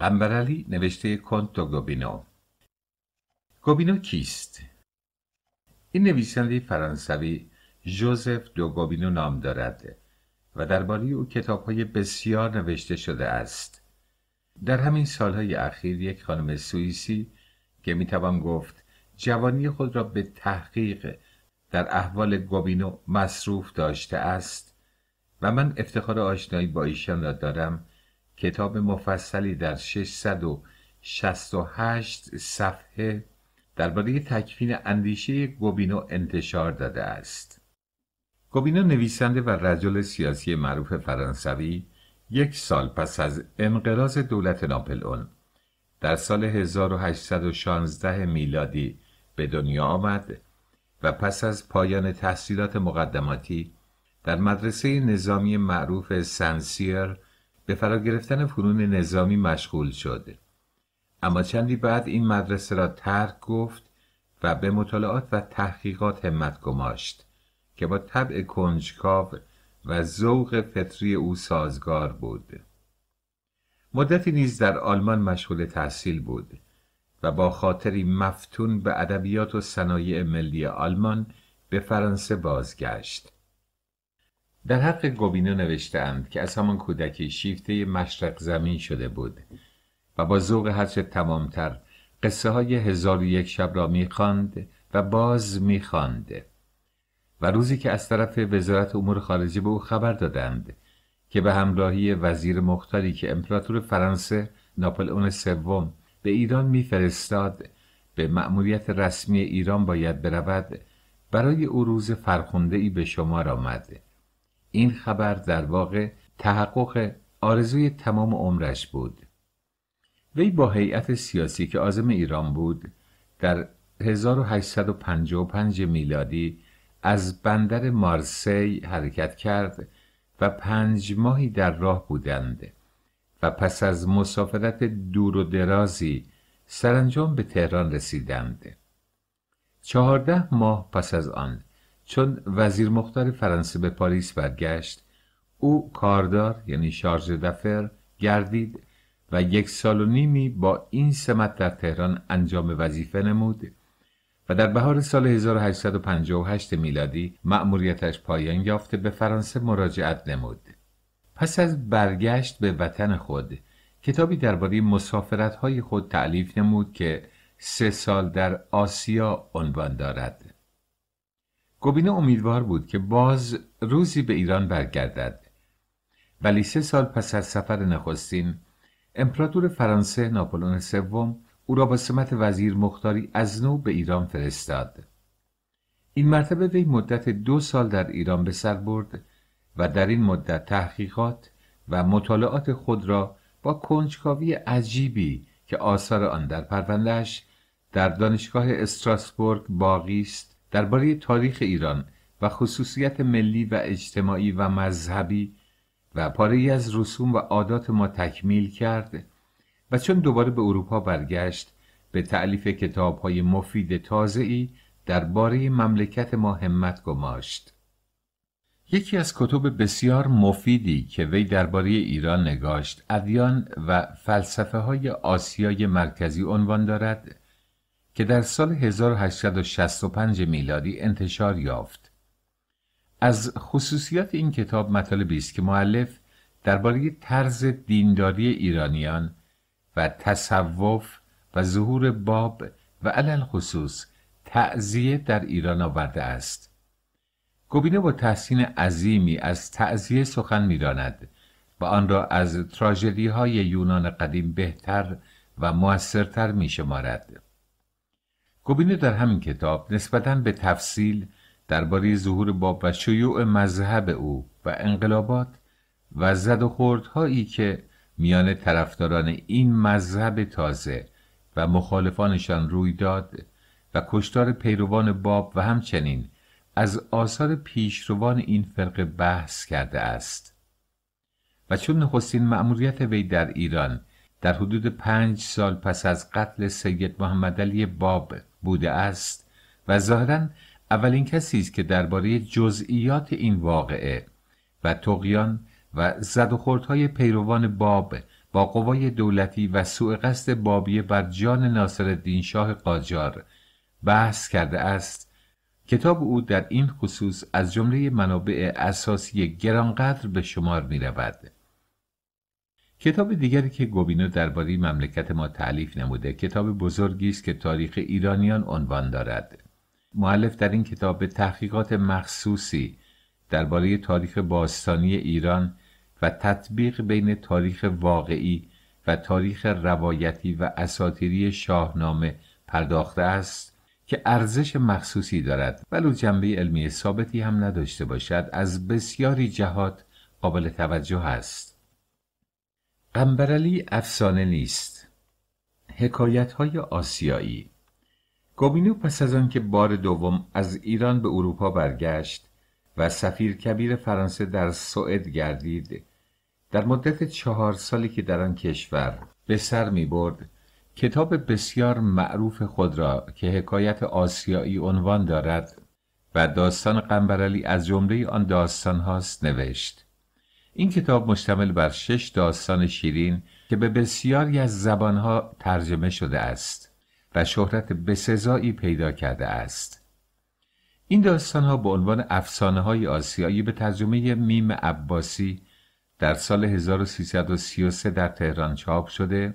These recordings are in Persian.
قنبرالی نوشته کنت گوبینو گوبینو کیست؟ این نویسنده فرانسوی جوزف دو گوبینو نام دارد و درباره او کتاب های بسیار نوشته شده است در همین سالهای اخیر یک خانم سوئیسی که میتوان گفت جوانی خود را به تحقیق در احوال گوبینو مصروف داشته است و من افتخار آشنایی با ایشان را دارم کتاب مفصلی در 668 صفحه درباره تکوین اندیشه گوبینو انتشار داده است. گوبینو نویسنده و رجل سیاسی معروف فرانسوی یک سال پس از انقراض دولت ناپلئون در سال 1816 میلادی به دنیا آمد و پس از پایان تحصیلات مقدماتی در مدرسه نظامی معروف سنسیر به فرا گرفتن فنون نظامی مشغول شد اما چندی بعد این مدرسه را ترک گفت و به مطالعات و تحقیقات همت گماشت که با طبع کنجکاو و ذوق فطری او سازگار بود مدتی نیز در آلمان مشغول تحصیل بود و با خاطری مفتون به ادبیات و صنایع ملی آلمان به فرانسه بازگشت در حق گوبینو نوشتند که از همان کودکی شیفته مشرق زمین شده بود و با ذوق هرچه تمامتر قصه های هزار و یک شب را میخواند و باز میخواند و روزی که از طرف وزارت امور خارجه به او خبر دادند که به همراهی وزیر مختاری که امپراتور فرانسه ناپلئون سوم به ایران میفرستاد به مأموریت رسمی ایران باید برود برای او روز فرخنده ای به شمار آمد این خبر در واقع تحقق آرزوی تمام عمرش بود وی با هیئت سیاسی که آزم ایران بود در 1855 میلادی از بندر مارسی حرکت کرد و پنج ماهی در راه بودند و پس از مسافرت دور و درازی سرانجام به تهران رسیدند چهارده ماه پس از آن چون وزیر مختار فرانسه به پاریس برگشت او کاردار یعنی شارژ دفر گردید و یک سال و نیمی با این سمت در تهران انجام وظیفه نمود و در بهار سال 1858 میلادی مأموریتش پایان یافته به فرانسه مراجعت نمود. پس از برگشت به وطن خود کتابی درباره مسافرت‌های خود تعلیف نمود که سه سال در آسیا عنوان دارد. گوبینه امیدوار بود که باز روزی به ایران برگردد ولی سه سال پس از سفر نخستین امپراتور فرانسه ناپلون سوم او را با سمت وزیر مختاری از نو به ایران فرستاد این مرتبه وی مدت دو سال در ایران به سر برد و در این مدت تحقیقات و مطالعات خود را با کنجکاوی عجیبی که آثار آن در پروندهش در دانشگاه استراسبورگ باقی است درباره تاریخ ایران و خصوصیت ملی و اجتماعی و مذهبی و پاره از رسوم و عادات ما تکمیل کرد و چون دوباره به اروپا برگشت به تعلیف کتاب های مفید تازه‌ای درباره مملکت ما همت گماشت. یکی از کتب بسیار مفیدی که وی درباره ایران نگاشت ادیان و فلسفه های آسیای مرکزی عنوان دارد که در سال 1865 میلادی انتشار یافت. از خصوصیات این کتاب مطالبی است که معلف درباره طرز دینداری ایرانیان و تصوف و ظهور باب و علل خصوص تعذیه در ایران آورده است. گوبینه با تحسین عظیمی از تعذیه سخن میراند و آن را از تراژدی های یونان قدیم بهتر و موثرتر می شمارد. گوبینه در همین کتاب نسبتاً به تفصیل درباره ظهور باب و شیوع مذهب او و انقلابات و زد و خوردهایی که میان طرفداران این مذهب تازه و مخالفانشان روی داد و کشتار پیروان باب و همچنین از آثار پیشروان این فرقه بحث کرده است و چون نخستین مأموریت وی در ایران در حدود پنج سال پس از قتل سید محمد علی باب بوده است و ظاهرا اولین کسی است که درباره جزئیات این واقعه و تقیان و زد و های پیروان باب با قوای دولتی و سوء قصد بابی بر جان ناصرالدین شاه قاجار بحث کرده است کتاب او در این خصوص از جمله منابع اساسی گرانقدر به شمار می کتاب دیگری که گوبینو درباره مملکت ما تعلیف نموده کتاب بزرگی است که تاریخ ایرانیان عنوان دارد معلف در این کتاب به تحقیقات مخصوصی درباره تاریخ باستانی ایران و تطبیق بین تاریخ واقعی و تاریخ روایتی و اساطیری شاهنامه پرداخته است که ارزش مخصوصی دارد ولو جنبه علمی ثابتی هم نداشته باشد از بسیاری جهات قابل توجه است قنبرعلی افسانه نیست حکایت های آسیایی گومینو پس از آنکه بار دوم از ایران به اروپا برگشت و سفیر کبیر فرانسه در سوئد گردید در مدت چهار سالی که در آن کشور به سر می برد کتاب بسیار معروف خود را که حکایت آسیایی عنوان دارد و داستان قنبرعلی از جمله آن داستان هاست نوشت این کتاب مشتمل بر شش داستان شیرین که به بسیاری از زبانها ترجمه شده است و شهرت بسزایی پیدا کرده است این داستان ها به عنوان افسانه های آسیایی به ترجمه میم عباسی در سال 1333 در تهران چاپ شده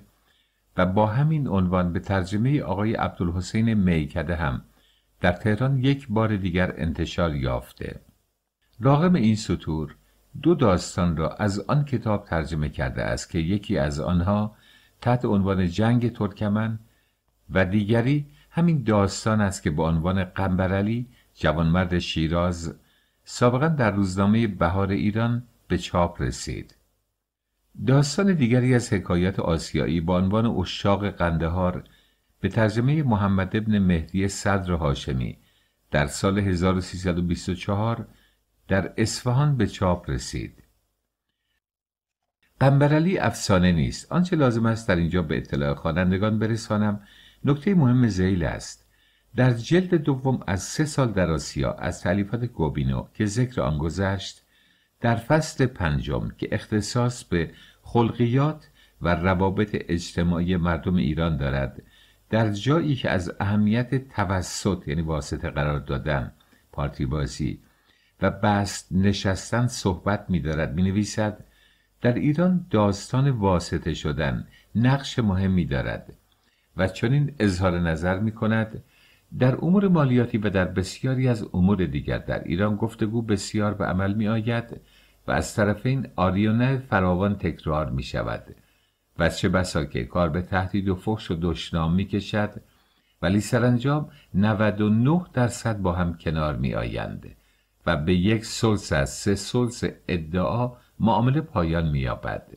و با همین عنوان به ترجمه آقای عبدالحسین میکده هم در تهران یک بار دیگر انتشار یافته راغم این سطور دو داستان را از آن کتاب ترجمه کرده است که یکی از آنها تحت عنوان جنگ ترکمن و دیگری همین داستان است که با عنوان قنبرعلی جوانمرد شیراز سابقا در روزنامه بهار ایران به چاپ رسید داستان دیگری از حکایات آسیایی با عنوان اشاق قندهار به ترجمه محمد ابن مهدی صدر هاشمی در سال 1324 در اصفهان به چاپ رسید قنبرعلی افسانه نیست آنچه لازم است در اینجا به اطلاع خوانندگان برسانم نکته مهم زیل است در جلد دوم از سه سال در آسیا از تعلیفات گوبینو که ذکر آن گذشت در فصل پنجم که اختصاص به خلقیات و روابط اجتماعی مردم ایران دارد در جایی که از اهمیت توسط یعنی واسطه قرار دادن پارتی بازی و بست نشستن صحبت می دارد در ایران داستان واسطه شدن نقش مهمی دارد و چنین اظهار نظر می کند در امور مالیاتی و در بسیاری از امور دیگر در ایران گفتگو بسیار به عمل می آید و از طرفین آریونه فراوان تکرار می شود و چه بسا که کار به تهدید و فحش و دشنام می کشد ولی سرانجام 99 درصد با هم کنار می و به یک سلس از سه سلس ادعا معامله پایان مییابد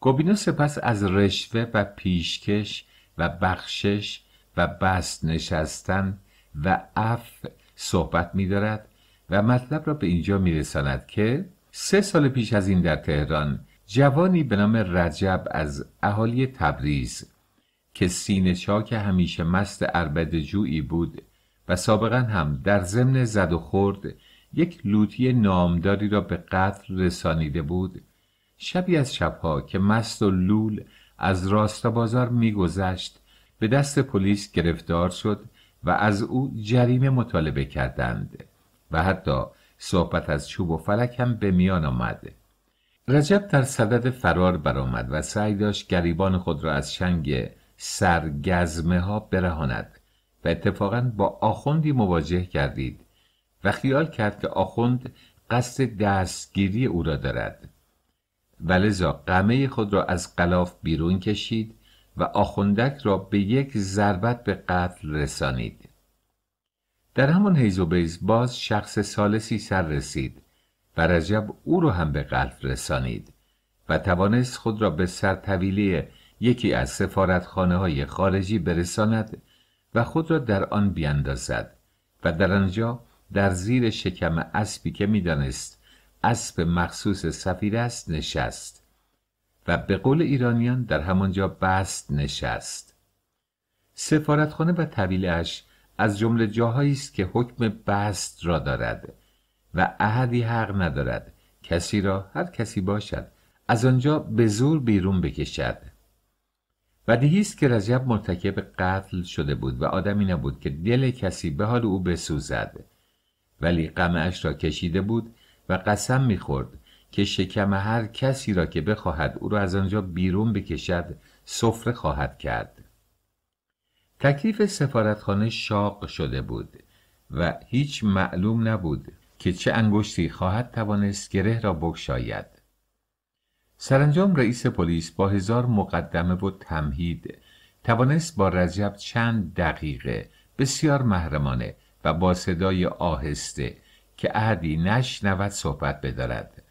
گوبینو سپس از رشوه و پیشکش و بخشش و بست نشستن و اف صحبت میدارد و مطلب را به اینجا میرساند که سه سال پیش از این در تهران جوانی به نام رجب از اهالی تبریز که سینه که همیشه مست عربد جویی بود و سابقا هم در ضمن زد و خورد یک لوتی نامداری را به قتل رسانیده بود شبی از شبها که مست و لول از راستا بازار میگذشت به دست پلیس گرفتار شد و از او جریمه مطالبه کردند و حتی صحبت از چوب و فلک هم به میان آمد رجب در صدد فرار برآمد و سعی داشت گریبان خود را از شنگ سرگزمه ها برهاند و اتفاقا با آخوندی مواجه کردید و خیال کرد که آخوند قصد دستگیری او را دارد ولذا قمه خود را از قلاف بیرون کشید و آخوندک را به یک ضربت به قتل رسانید در همان حیز و باز شخص سالسی سر رسید و رجب او را هم به قلف رسانید و توانست خود را به سرطویلی یکی از سفارتخانه های خارجی برساند و خود را در آن بیاندازد و در آنجا در زیر شکم اسبی که میدانست اسب مخصوص سفیر است نشست و به قول ایرانیان در همانجا بست نشست سفارتخانه و طویلش از جمله جاهایی است که حکم بست را دارد و احدی حق ندارد کسی را هر کسی باشد از آنجا به زور بیرون بکشد و است که رجب مرتکب قتل شده بود و آدمی نبود که دل کسی به حال او بسوزد ولی غمش را کشیده بود و قسم میخورد که شکم هر کسی را که بخواهد او را از آنجا بیرون بکشد سفره خواهد کرد تکلیف سفارتخانه شاق شده بود و هیچ معلوم نبود که چه انگشتی خواهد توانست گره را بگشاید سرانجام رئیس پلیس با هزار مقدمه و تمهید توانست با رجب چند دقیقه بسیار محرمانه و با صدای آهسته که احدی نشنود صحبت بدارد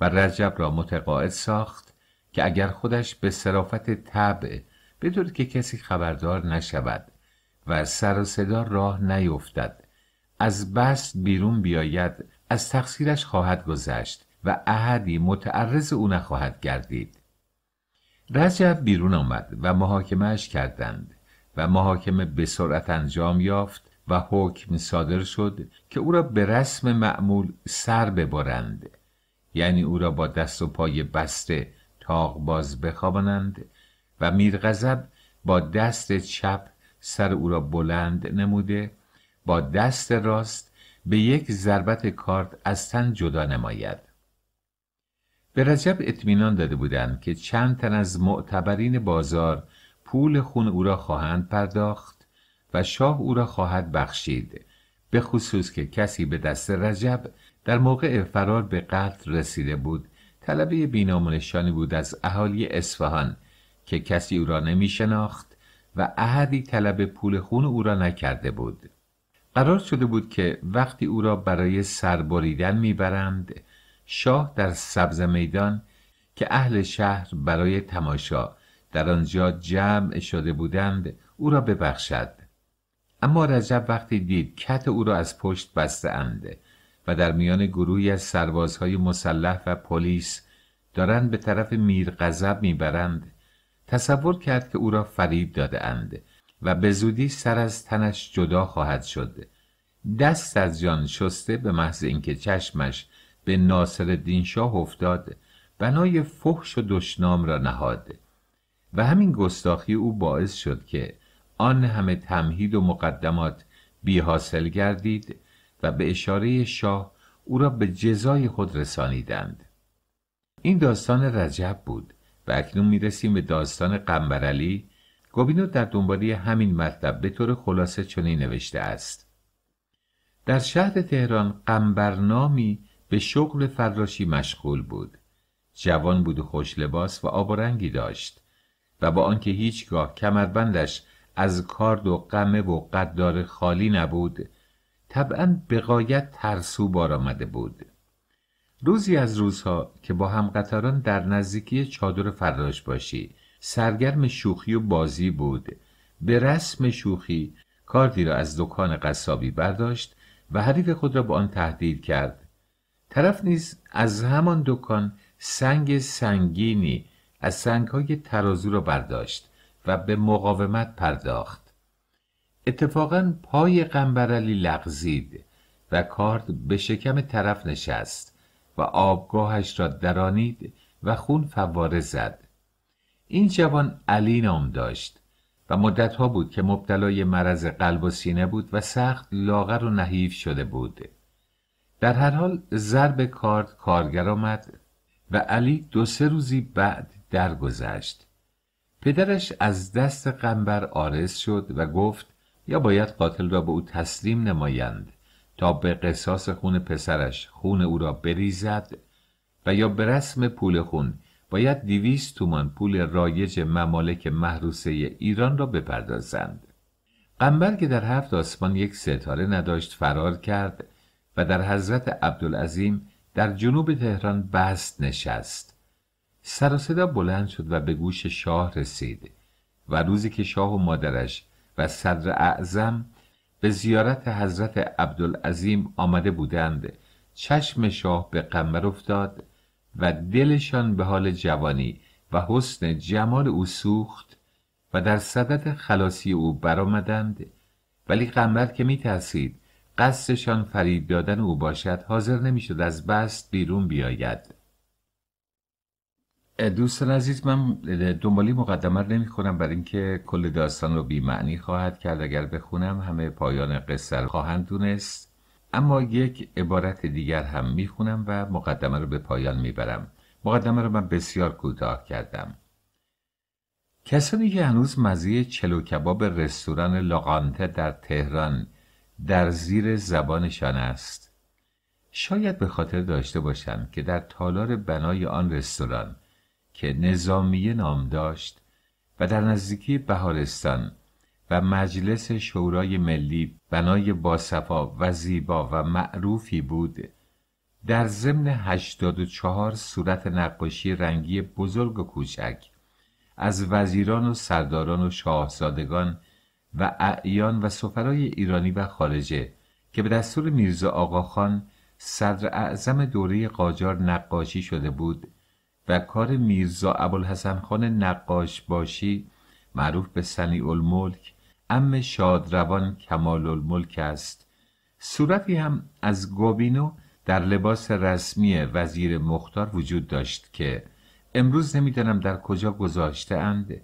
و رجب را متقاعد ساخت که اگر خودش به صرافت طبع بدون که کسی خبردار نشود و سر و صدا راه نیفتد از بست بیرون بیاید از تقصیرش خواهد گذشت و احدی متعرض او نخواهد گردید رجب بیرون آمد و محاکمهش کردند و محاکمه به سرعت انجام یافت و حکم صادر شد که او را به رسم معمول سر ببرند یعنی او را با دست و پای بسته تاق باز بخوابانند و میرغضب با دست چپ سر او را بلند نموده با دست راست به یک ضربت کارت از تن جدا نماید به رجب اطمینان داده بودند که چند تن از معتبرین بازار پول خون او را خواهند پرداخت و شاه او را خواهد بخشید به خصوص که کسی به دست رجب در موقع فرار به قتل رسیده بود طلبه بینامونشانی بود از اهالی اصفهان که کسی او را نمی شناخت و احدی طلب پول خون او را نکرده بود قرار شده بود که وقتی او را برای سربریدن میبرند شاه در سبز میدان که اهل شهر برای تماشا در آنجا جمع شده بودند او را ببخشد اما رجب وقتی دید کت او را از پشت بسته و در میان گروهی از سربازهای مسلح و پلیس دارند به طرف میر غضب میبرند تصور کرد که او را فریب داده اند و به زودی سر از تنش جدا خواهد شد دست از جان شسته به محض اینکه چشمش به ناصر الدین شاه افتاد بنای فحش و دشنام را نهاد و همین گستاخی او باعث شد که آن همه تمهید و مقدمات بی حاصل گردید و به اشاره شاه او را به جزای خود رسانیدند این داستان رجب بود و اکنون میرسیم به داستان قنبرعلی گوبینو در دنبالی همین مطلب به طور خلاصه چنین نوشته است در شهر تهران قنبرنامی به شغل فراشی مشغول بود جوان بود و خوش لباس و آب و رنگی داشت و با آنکه هیچگاه کمربندش از کارد و قمه و قدار خالی نبود طبعا بقایت ترسو بار آمده بود روزی از روزها که با هم قطاران در نزدیکی چادر فراش باشی سرگرم شوخی و بازی بود به رسم شوخی کاردی را از دکان قصابی برداشت و حریف خود را به آن تهدید کرد طرف نیز از همان دکان سنگ سنگینی از سنگهای ترازو را برداشت و به مقاومت پرداخت اتفاقا پای قنبرعلی لغزید و کارد به شکم طرف نشست و آبگاهش را درانید و خون فواره زد این جوان علی نام داشت و مدتها بود که مبتلای مرض قلب و سینه بود و سخت لاغر و نحیف شده بود در هر حال ضرب کارد کارگر آمد و علی دو سه روزی بعد درگذشت پدرش از دست قنبر آرس شد و گفت یا باید قاتل را به او تسلیم نمایند تا به قصاص خون پسرش خون او را بریزد و یا به رسم پول خون باید دیویست تومان پول رایج ممالک محروسه ایران را بپردازند قنبر که در هفت آسمان یک ستاره نداشت فرار کرد و در حضرت عبدالعظیم در جنوب تهران بست نشست سر صدا بلند شد و به گوش شاه رسید و روزی که شاه و مادرش و صدر اعظم به زیارت حضرت عبدالعظیم آمده بودند چشم شاه به قمر افتاد و دلشان به حال جوانی و حسن جمال او سوخت و در صدد خلاصی او برآمدند ولی قمر که میترسید قصدشان فریب دادن او باشد حاضر نمیشد از بست بیرون بیاید دوستان عزیز من دنبالی مقدمه نمی کنم برای اینکه کل داستان رو بیمعنی خواهد کرد اگر بخونم همه پایان قصه رو خواهند دونست اما یک عبارت دیگر هم میخونم و مقدمه رو به پایان میبرم مقدمه رو من بسیار کوتاه کردم کسانی که هنوز مزیه چلو کباب رستوران لغانته در تهران در زیر زبانشان است شاید به خاطر داشته باشند که در تالار بنای آن رستوران که نظامیه نام داشت و در نزدیکی بهارستان و مجلس شورای ملی بنای باصفا و زیبا و معروفی بود در ضمن 84 صورت نقاشی رنگی بزرگ و کوچک از وزیران و سرداران و شاهزادگان و اعیان و سفرای ایرانی و خارجه که به دستور میرزا آقاخان صدر اعظم دوره قاجار نقاشی شده بود و کار میرزا ابوالحسن خان نقاش باشی معروف به سنی الملک ام شادروان کمال الملک است صورتی هم از گوبینو در لباس رسمی وزیر مختار وجود داشت که امروز نمیدانم در کجا گذاشته اند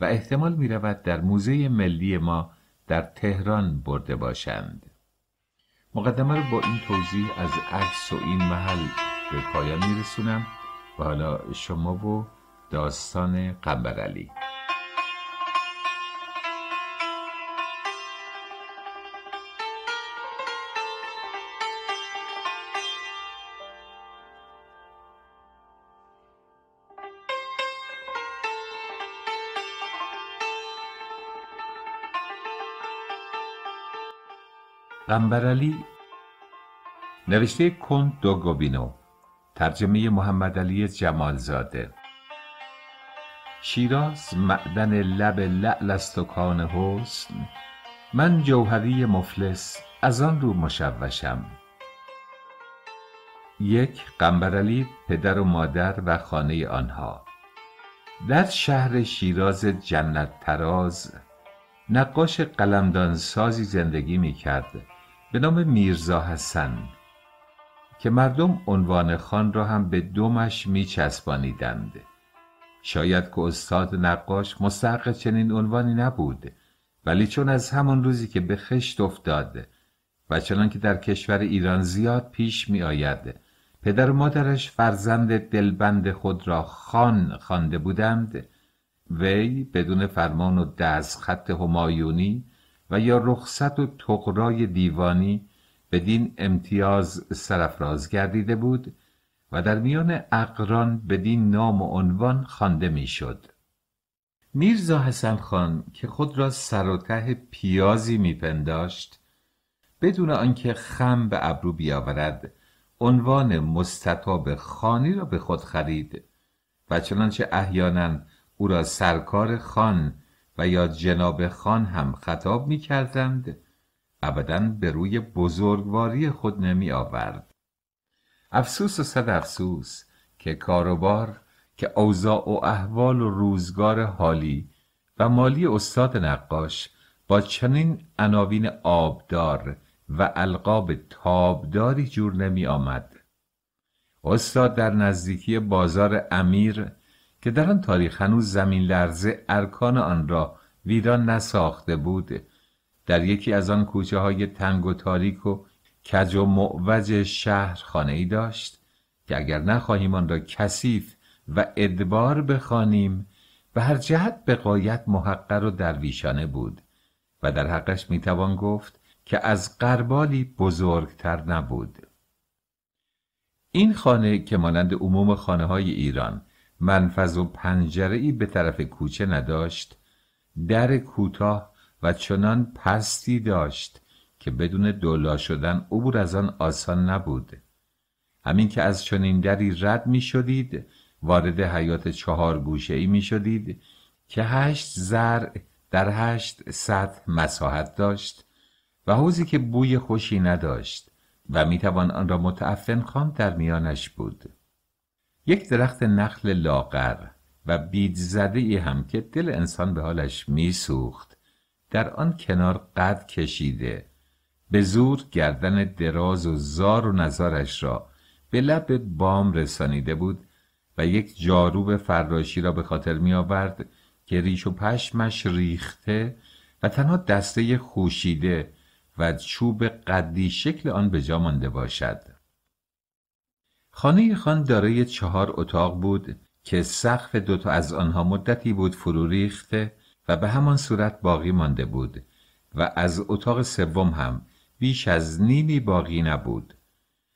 و احتمال می رود در موزه ملی ما در تهران برده باشند مقدمه رو با این توضیح از عکس و این محل به پایان می رسونم. حالا شما و داستان قنبرالی قنبرالی نوشته دو گوبینو ترجمه محمد علی جمالزاده شیراز معدن لب لعل است حسن من جوهری مفلس از آن رو مشوشم یک قنبرعلی پدر و مادر و خانه آنها در شهر شیراز جنت تراز نقاش قلمدان سازی زندگی میکرد به نام میرزا حسن که مردم عنوان خان را هم به می چسبانیدند. شاید که استاد نقاش مستحق چنین عنوانی نبود ولی چون از همان روزی که به خشت افتاد و چنان که در کشور ایران زیاد پیش می آید پدر و مادرش فرزند دلبند خود را خان خوانده بودند وی بدون فرمان و دست خط همایونی و یا رخصت و تقرای دیوانی بدین امتیاز سرفراز گردیده بود و در میان اقران بدین نام و عنوان خوانده میشد میرزا حسن خان که خود را سر و ته پیازی میپنداشت بدون آنکه خم به ابرو بیاورد عنوان مستطاب خانی را به خود خرید و چنانچه احیانا او را سرکار خان و یا جناب خان هم خطاب میکردند. ابدا به روی بزرگواری خود نمی آورد افسوس و صد افسوس که کاروبار که اوضاع و احوال و روزگار حالی و مالی استاد نقاش با چنین عناوین آبدار و القاب تابداری جور نمی آمد استاد در نزدیکی بازار امیر که در آن تاریخ هنوز زمین لرزه ارکان آن را ویران نساخته بود در یکی از آن کوچه های تنگ و تاریک و کج و معوج شهر خانه ای داشت که اگر نخواهیم آن را کثیف و ادبار بخوانیم به هر جهت به قایت محقر و درویشانه بود و در حقش میتوان گفت که از قربالی بزرگتر نبود این خانه که مانند عموم خانه های ایران منفذ و پنجره ای به طرف کوچه نداشت در کوتاه و چنان پستی داشت که بدون دولا شدن عبور از آن آسان نبود همین که از چنین دری رد می شدید وارد حیات چهار گوشه ای می شدید که هشت زر در هشت سطح مساحت داشت و حوزی که بوی خوشی نداشت و می توان آن را متعفن خام در میانش بود یک درخت نخل لاغر و بید ای هم که دل انسان به حالش می سوخت در آن کنار قد کشیده به زور گردن دراز و زار و نزارش را به لب بام رسانیده بود و یک جاروب فراشی را به خاطر می آورد که ریش و پشمش ریخته و تنها دسته خوشیده و چوب قدی شکل آن به جا مانده باشد خانه خان دارای چهار اتاق بود که سقف دوتا از آنها مدتی بود فرو ریخته و به همان صورت باقی مانده بود و از اتاق سوم هم بیش از نیمی باقی نبود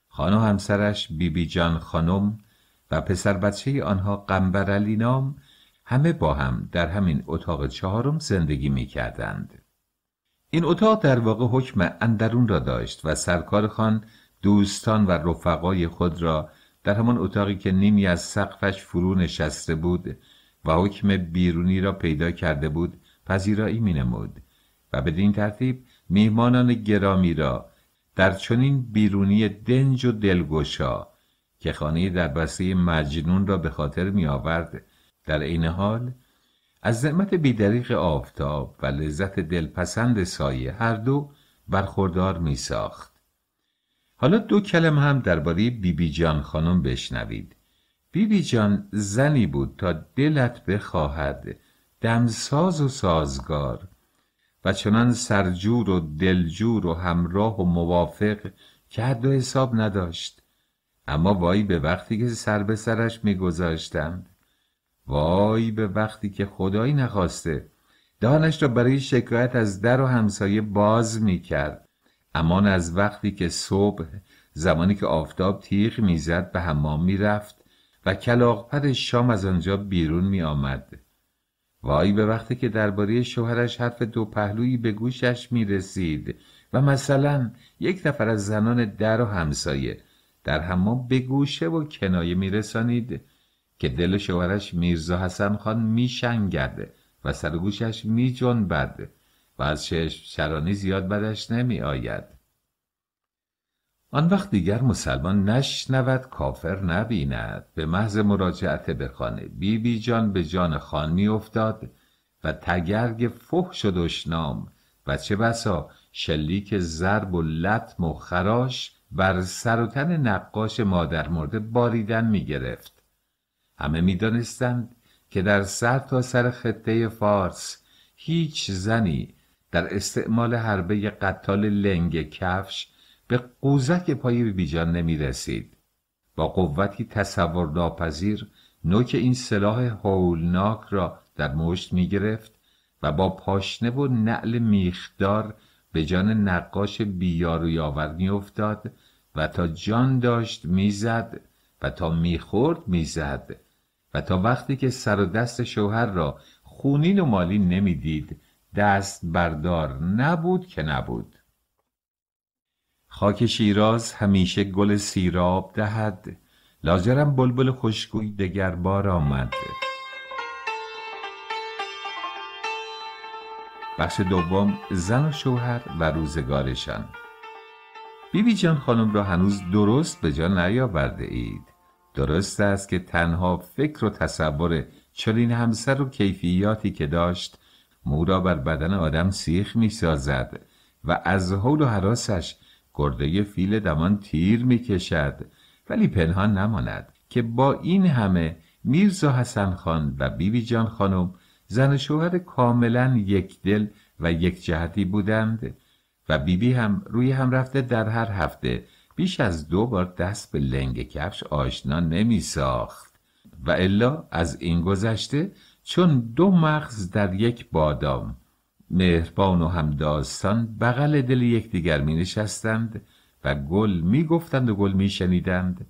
خانو همسرش بیبی بی جان خانم و پسر بچه آنها قنبرعلی نام همه با هم در همین اتاق چهارم زندگی می کردند. این اتاق در واقع حکم اندرون را داشت و سرکار خان دوستان و رفقای خود را در همان اتاقی که نیمی از سقفش فرو نشسته بود و حکم بیرونی را پیدا کرده بود پذیرایی نمود و بدین ترتیب میهمانان گرامی را در چنین بیرونی دنج و دلگوشا که خانه در مجنون را به خاطر می آورد در عین حال از نعمت بیدریق آفتاب و لذت دلپسند سایه هر دو برخوردار می ساخت. حالا دو کلم هم درباره بیبی جان خانم بشنوید بیبی جان زنی بود تا دلت بخواهد دمساز و سازگار و چنان سرجور و دلجور و همراه و موافق که حد و حساب نداشت اما وای به وقتی که سر به سرش میگذاشتند وای به وقتی که خدایی نخواسته دهانش را برای شکایت از در و همسایه باز میکرد اما از وقتی که صبح زمانی که آفتاب تیغ میزد به حمام میرفت و پر شام از آنجا بیرون می آمد. وای به وقتی که درباره شوهرش حرف دو پهلویی به گوشش می رسید و مثلا یک نفر از زنان در و همسایه در حمام به گوشه و کنایه می رسانید که دل شوهرش میرزا حسن خان می شنگد و سر گوشش می جنبد و از شرانی زیاد بدش نمی آید آن وقت دیگر مسلمان نشنود کافر نبیند به محض مراجعت به خانه بی بی جان به جان خان می افتاد و تگرگ فحش و دشنام و چه بسا شلیک ضرب و لطم و خراش بر سر و تن نقاش مادر مرده باریدن می گرفت همه می دانستند که در سر تا سر خطه فارس هیچ زنی در استعمال حربه قتال لنگ کفش به قوزک پای بیجان نمی رسید. با قوتی تصور ناپذیر نوک این سلاح هولناک را در مشت می گرفت و با پاشنه و نعل میخدار به جان نقاش بیار و یاور می افتاد و تا جان داشت میزد و تا میخورد میزد و تا وقتی که سر و دست شوهر را خونین و مالی نمیدید دست بردار نبود که نبود خاک شیراز همیشه گل سیراب دهد لاجرم بلبل خوشگوی بار آمد بخش دوم زن و شوهر و روزگارشان بیبی جان خانم را هنوز درست به جا نیاورده اید درست است که تنها فکر و تصور چنین همسر و کیفیاتی که داشت مو را بر بدن آدم سیخ می سازد و از حول و حراسش گرده فیل دمان تیر میکشد ولی پنهان نماند که با این همه میرزا حسن خان و بیبی جان خانم زن و شوهر کاملا یک دل و یک جهتی بودند و بیبی هم روی هم رفته در هر هفته بیش از دو بار دست به لنگ کفش آشنا نمی ساخت و الا از این گذشته چون دو مغز در یک بادام مهربان و همداستان بغل دل یکدیگر می نشستند و گل می گفتند و گل می شنیدند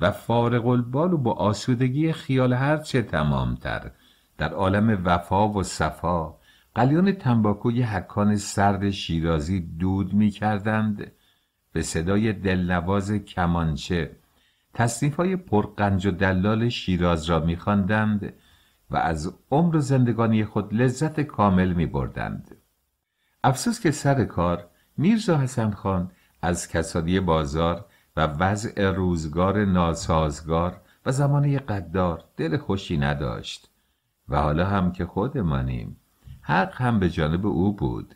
و فارغ البال و با آسودگی خیال هرچه تمامتر در عالم وفا و صفا قلیان تنباکوی حکان سرد شیرازی دود می کردند به صدای دلنواز کمانچه تصنیف های پرقنج و دلال شیراز را می خواندند و از عمر زندگانی خود لذت کامل می بردند. افسوس که سر کار میرزا حسن خان از کسادی بازار و وضع روزگار ناسازگار و زمانه قدار دل خوشی نداشت و حالا هم که خودمانیم حق هم به جانب او بود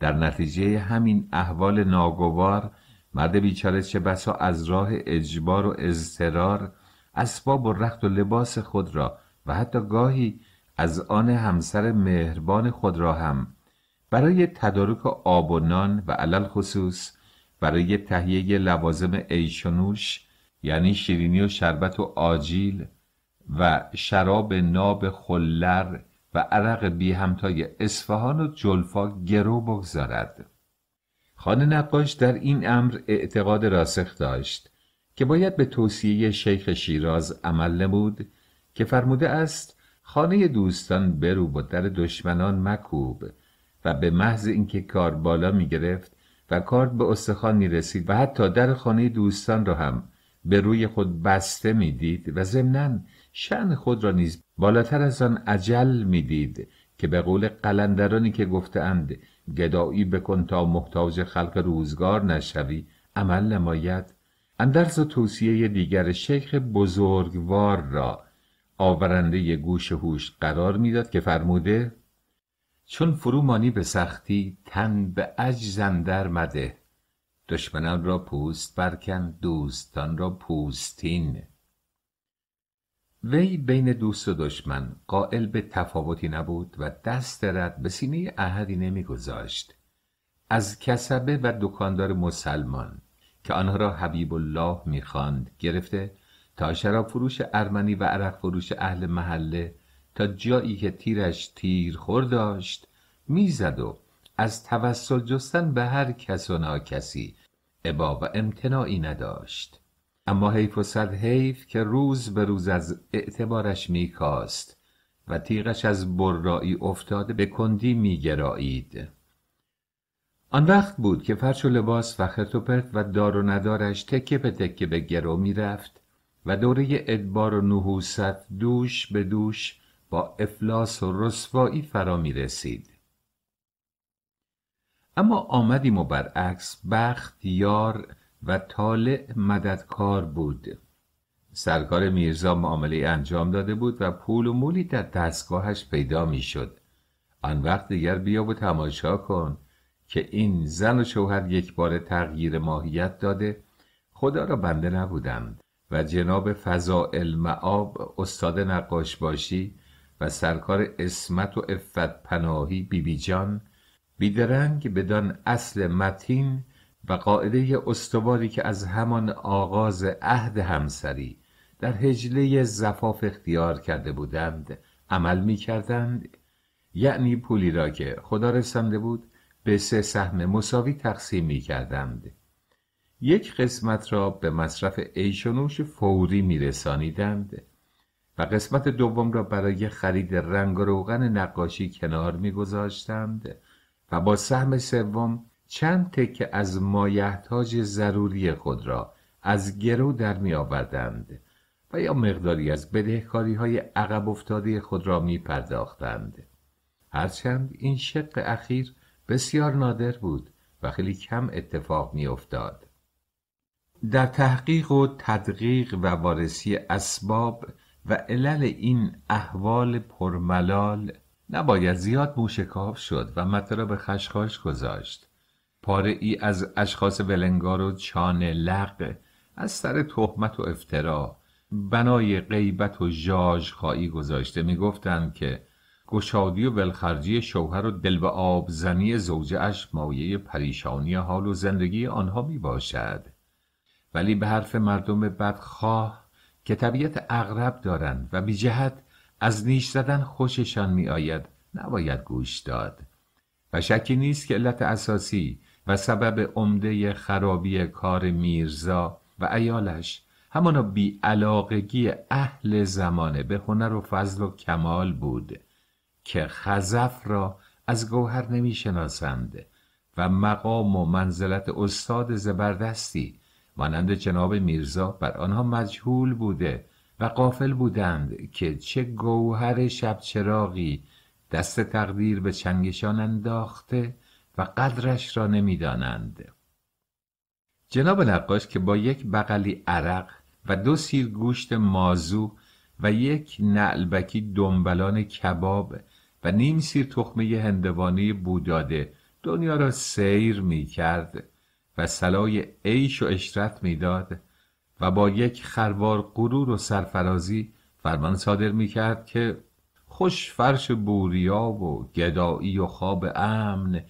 در نتیجه همین احوال ناگوار مرد بیچاره چه بسا از راه اجبار و اضطرار اسباب و رخت و لباس خود را و حتی گاهی از آن همسر مهربان خود را هم برای تدارک آب و نان و علل خصوص برای تهیه لوازم ایشونوش یعنی شیرینی و شربت و آجیل و شراب ناب خلر و عرق بی همتای اصفهان و جلفا گرو بگذارد خانه نقاش در این امر اعتقاد راسخ داشت که باید به توصیه شیخ شیراز عمل نمود که فرموده است خانه دوستان برو و در دشمنان مکوب و به محض اینکه کار بالا می گرفت و کار به استخان می رسید و حتی در خانه دوستان را هم به روی خود بسته میدید و ضمنا شن خود را نیز بالاتر از آن عجل میدید که به قول قلندرانی که گفتند گدایی بکن تا محتاج خلق روزگار نشوی عمل نماید اندرز و توصیه دیگر شیخ بزرگوار را آورنده گوش هوش قرار میداد که فرموده چون فرومانی به سختی تن به اجزندر مده دشمنان را پوست برکن دوستان را پوستین وی بین دوست و دشمن قائل به تفاوتی نبود و دست رد به سینه احدی نمیگذاشت از کسبه و دکاندار مسلمان که آنها را حبیب الله میخواند گرفته تا شراب فروش ارمنی و عرق فروش اهل محله تا جایی که تیرش تیر خور داشت میزد و از توسل جستن به هر کس و ناکسی عبا و امتناعی نداشت اما حیف و صد حیف که روز به روز از اعتبارش میکاست و تیغش از برایی افتاده به کندی میگرایید آن وقت بود که فرش و لباس و خرتوپرت و و دار و ندارش تکه به تکه به گرو میرفت و دوره ادبار و نحوست دوش به دوش با افلاس و رسوایی فرا می رسید. اما آمدیم و برعکس بخت یار و طالع مددکار بود سرکار میرزا معامله انجام داده بود و پول و مولی در دستگاهش پیدا میشد آن وقت دیگر بیا و تماشا کن که این زن و شوهر یک بار تغییر ماهیت داده خدا را بنده نبودند و جناب فضائل معاب استاد نقاش باشی و سرکار اسمت و افت پناهی بیبیجان بی جان بیدرنگ بدان اصل متین و قاعده استواری که از همان آغاز عهد همسری در هجله زفاف اختیار کرده بودند عمل می کردند یعنی پولی را که خدا رسنده بود به سه سهم مساوی تقسیم می کردند یک قسمت را به مصرف ایشانوش فوری میرسانیدند و قسمت دوم را برای خرید رنگ و روغن نقاشی کنار میگذاشتند و با سهم سوم چند تکه از مایحتاج ضروری خود را از گرو در می و یا مقداری از بدهکاری های عقب افتاده خود را می پرداختند. هرچند این شق اخیر بسیار نادر بود و خیلی کم اتفاق می افتاد. در تحقیق و تدقیق و وارسی اسباب و علل این احوال پرملال نباید زیاد موشکاف شد و مطلب به خشخاش گذاشت پاره ای از اشخاص ولنگار و چانه لق از سر تهمت و افترا بنای غیبت و جاج خواهی گذاشته میگفتند که گشادی و ولخرجی شوهر و دل به آبزنی اش مایه پریشانی حال و زندگی آنها می باشد ولی به حرف مردم بدخواه که طبیعت اغرب دارند و بی جهت از نیش زدن خوششان می آید نباید گوش داد و شکی نیست که علت اساسی و سبب عمده خرابی کار میرزا و ایالش همانا علاقگی اهل زمانه به هنر و فضل و کمال بود که خزف را از گوهر نمیشناسند و مقام و منزلت استاد زبردستی مانند جناب میرزا بر آنها مجهول بوده و قافل بودند که چه گوهر شب چراغی دست تقدیر به چنگشان انداخته و قدرش را نمیدانند. جناب نقاش که با یک بغلی عرق و دو سیر گوشت مازو و یک نعلبکی دنبلان کباب و نیم سیر تخمه هندوانی بوداده دنیا را سیر می و سلای عیش و اشرت میداد و با یک خروار غرور و سرفرازی فرمان صادر میکرد که خوش فرش بوریا و گدایی و خواب امن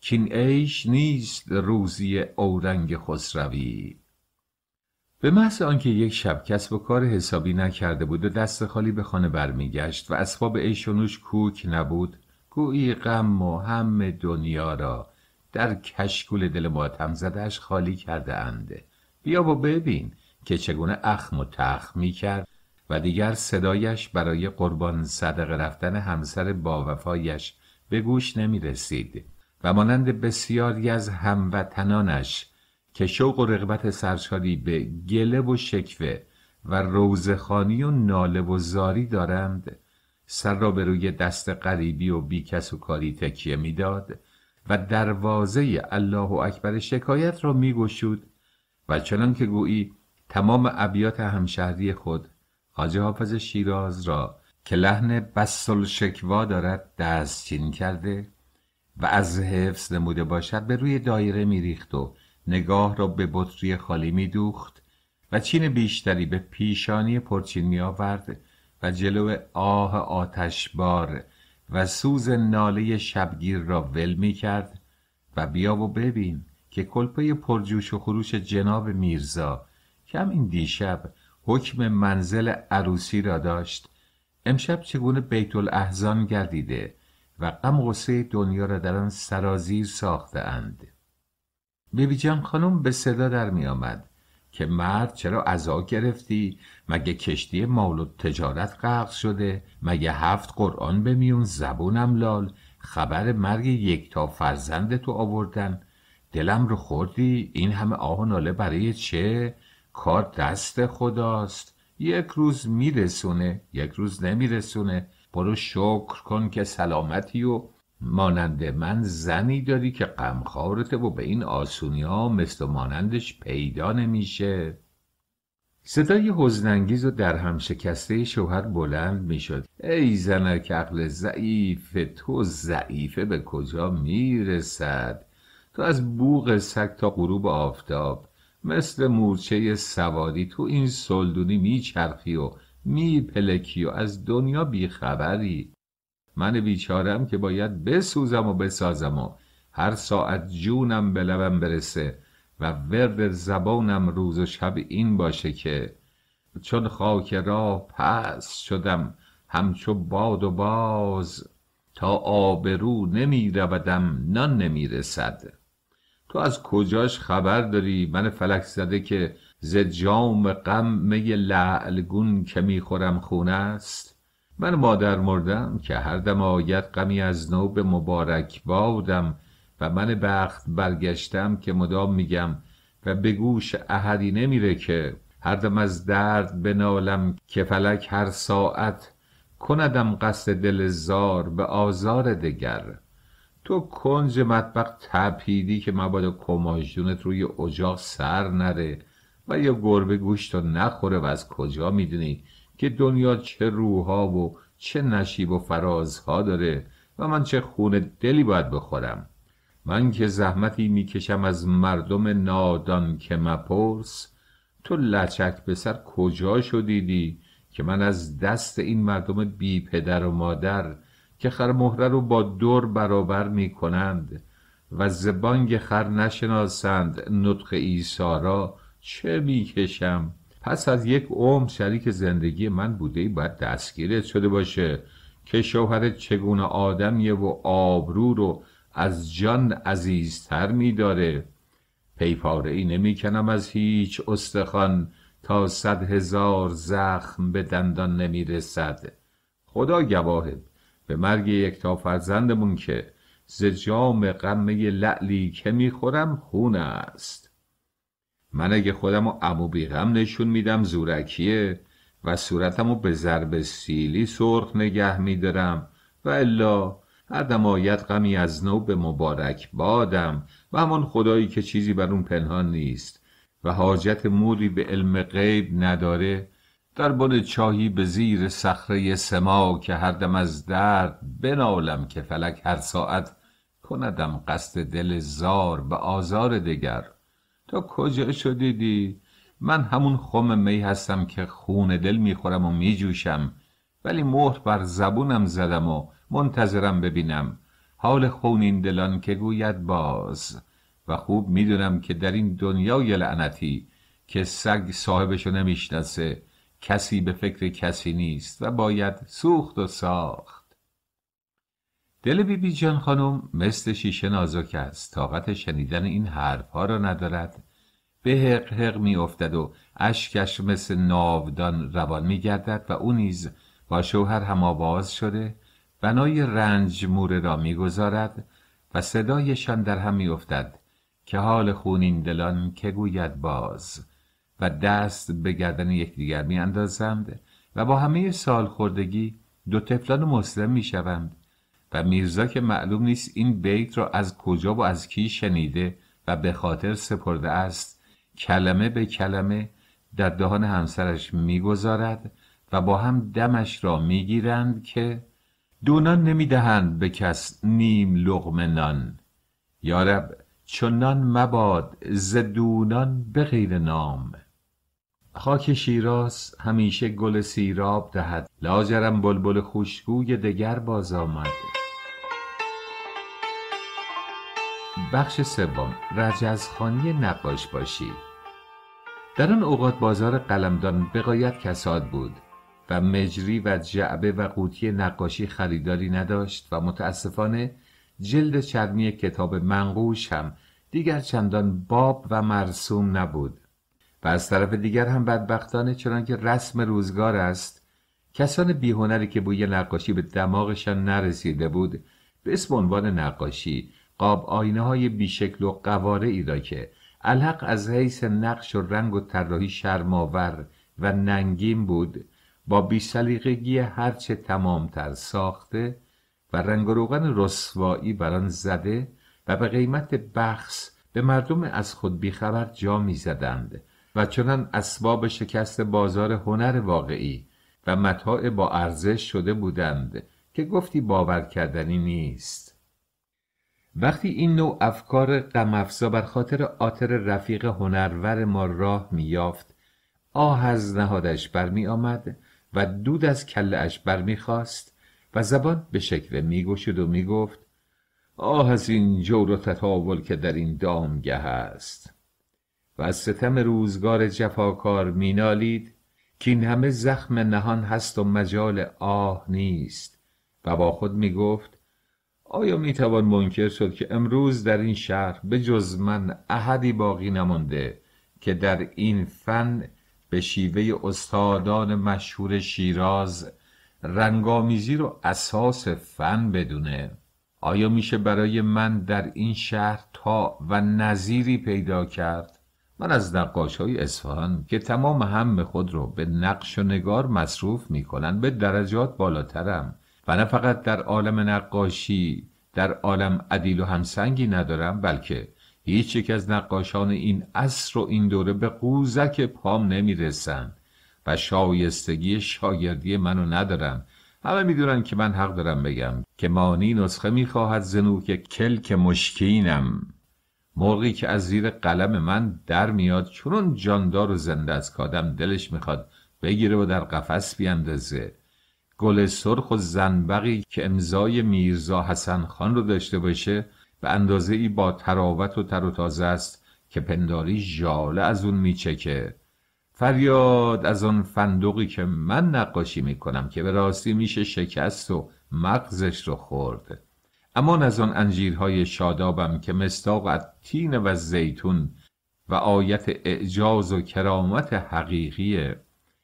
کین عیش نیست روزی اورنگ خسروی به محض آنکه یک شب کسب و کار حسابی نکرده بود و دست خالی به خانه برمیگشت و اسباب عیش و نوش کوک نبود گویی غم و هم دنیا را در کشکول دل ماتم زدهش خالی کرده انده بیا و ببین که چگونه اخم و تخ می کرد و دیگر صدایش برای قربان صدق رفتن همسر باوفایش به گوش نمی رسید و مانند بسیاری از هموطنانش که شوق و رغبت سرشاری به گله و شکوه و روزخانی و ناله و زاری دارند سر را به روی دست قریبی و بیکس و کاری تکیه میداد و دروازه الله اکبر شکایت را میگشود و چنان که گویی تمام ابیات همشهری خود حاجی حافظ شیراز را که لحن بسل شکوا دارد دستچین کرده و از حفظ نموده باشد به روی دایره میریخت و نگاه را به بطری خالی میدوخت و چین بیشتری به پیشانی پرچین می آورد و جلو آه آتشبار و سوز ناله شبگیر را ول می کرد و بیا و ببین که کلپه پرجوش و خروش جناب میرزا که این دیشب حکم منزل عروسی را داشت امشب چگونه بیت الاحزان گردیده و غم غصه دنیا را در آن سرازیر ساخته اند خانم به صدا در میآمد. که مرد چرا عزا گرفتی مگه کشتی مال و تجارت غرق شده مگه هفت قرآن به میون زبونم لال خبر مرگ یکتا فرزند تو آوردن دلم رو خوردی این همه آه و ناله برای چه کار دست خداست یک روز میرسونه یک روز نمیرسونه برو شکر کن که سلامتی و مانند من زنی داری که غمخوارته و به این آسونی ها مثل مانندش پیدا نمیشه صدای حزنانگیز و در هم شکسته شوهر بلند میشد ای که عقل ضعیف تو ضعیفه به کجا میرسد تو از بوغ سگ تا غروب آفتاب مثل مورچه سواری تو این سلدونی میچرخی و میپلکی و از دنیا بیخبری من بیچارم که باید بسوزم و بسازم و هر ساعت جونم به لبم برسه و ورد زبانم روز و شب این باشه که چون خاک را پس شدم همچو باد و باز تا آبرو نمی رودم نان نمی رسد تو از کجاش خبر داری من فلک زده که ز جام غم می لعلگون که میخورم خونه است من مادر مردم که هر دم آید غمی از نو به مبارک بادم و من بخت برگشتم که مدام میگم و به گوش احدی نمیره که هر دم از درد بنالم که فلک هر ساعت کندم قصد دل زار به آزار دگر تو کنج مطبخ تپیدی که مبادا کماژونت روی اجاق سر نره و یا گربه گوشت نخوره و از کجا میدونی که دنیا چه روحها و چه نشیب و فرازها داره و من چه خون دلی باید بخورم من که زحمتی میکشم از مردم نادان که مپرس تو لچک به سر کجا شدیدی که من از دست این مردم بی پدر و مادر که خر مهره رو با دور برابر می کنند و زبانگ خر نشناسند نطق ایسارا چه میکشم پس از یک عمر شریک زندگی من بوده ای باید دستگیرت شده باشه که شوهرت چگونه آدمیه و آبرو رو از جان عزیزتر میداره پیپاره ای نمیکنم از هیچ استخوان تا صد هزار زخم به دندان نمیرسد خدا گواهد به مرگ یک تا فرزندمون که ز جام غمه لعلی که میخورم خون است من اگه خودم رو امو بیغم نشون میدم زورکیه و صورتمو به ضرب سیلی سرخ نگه میدارم و الا هر دمایت غمی از نو به مبارک بادم و همان خدایی که چیزی بر اون پنهان نیست و حاجت موری به علم غیب نداره در بن چاهی به زیر صخره سما که هر دم از درد بنالم که فلک هر ساعت کندم قصد دل زار به آزار دگر تا کجا شدیدی من همون خم می هستم که خون دل میخورم و میجوشم ولی مهر بر زبونم زدم و منتظرم ببینم حال این دلان که گوید باز و خوب میدونم که در این دنیای لعنتی که سگ صاحبشو نمیشناسه کسی به فکر کسی نیست و باید سوخت و ساخت دل بی بی جان خانم مثل شیشه نازک است طاقت شنیدن این ها را ندارد به حق حق می افتد و اشکش مثل ناودان روان می گردد و او نیز با شوهر هم آواز شده بنای رنج موره را میگذارد و صدایشان در هم افتد که حال خونین دلان که گوید باز و دست به گردن یکدیگر میاندازند و با همه سالخوردگی دو طفلان مسلم میشوند و میرزا که معلوم نیست این بیت را از کجا و از کی شنیده و به خاطر سپرده است کلمه به کلمه در دهان همسرش میگذارد و با هم دمش را میگیرند که دونان نمیدهند به کس نیم لغم نان یارب چنان مباد ز دونان به غیر نام خاک شیراس همیشه گل سیراب دهد لاجرم بلبل خوشگوی دگر باز آمد بخش سوم رجزخانی نقاش باشی در آن اوقات بازار قلمدان بقایت کساد بود و مجری و جعبه و قوطی نقاشی خریداری نداشت و متاسفانه جلد چرمی کتاب منقوش هم دیگر چندان باب و مرسوم نبود و از طرف دیگر هم بدبختانه که رسم روزگار است کسان بیهنری که بوی نقاشی به دماغشان نرسیده بود به اسم عنوان نقاشی قاب آینه های بیشکل و قواره ای را که الحق از حیث نقش و رنگ و طراحی شرماور و ننگین بود با بیسلیقگی هرچه تمامتر ساخته و رنگ و روغن رسوایی بر آن زده و به قیمت بخص به مردم از خود بیخبر جا میزدند و چنان اسباب شکست بازار هنر واقعی و متاع با ارزش شده بودند که گفتی باور کردنی نیست وقتی این نوع افکار غمافزا بر خاطر آتر رفیق هنرور ما راه میافت آه از نهادش برمی آمد و دود از کله اش خواست و زبان به شکوه گوشد و میگفت آه از این جور و تطاول که در این دامگه است و از ستم روزگار جفاکار مینالید که این همه زخم نهان هست و مجال آه نیست و با خود میگفت آیا می توان منکر شد که امروز در این شهر به جز من احدی باقی نمانده که در این فن به شیوه استادان مشهور شیراز رنگامیزی رو اساس فن بدونه آیا میشه برای من در این شهر تا و نظیری پیدا کرد من از نقاش های اصفهان که تمام هم خود رو به نقش و نگار مصروف میکنن به درجات بالاترم و نه فقط در عالم نقاشی در عالم عدیل و همسنگی ندارم بلکه هیچ یک از نقاشان این عصر و این دوره به قوزک پام نمیرسن و شایستگی شاگردی منو ندارن همه میدونن که من حق دارم بگم که مانی نسخه میخواهد زنوک کلک مشکینم مرغی که از زیر قلم من در میاد چون جاندار و زنده از کادم دلش میخواد بگیره و در قفس بیاندازه گل سرخ و زنبقی که امضای میرزا حسن خان رو داشته باشه به اندازه ای با تراوت و تر و تازه است که پنداری جاله از اون میچکه فریاد از آن فندقی که من نقاشی میکنم که به راستی میشه شکست و مغزش رو خورد امان از آن انجیرهای شادابم که مستاق از تین و زیتون و آیت اعجاز و کرامت حقیقی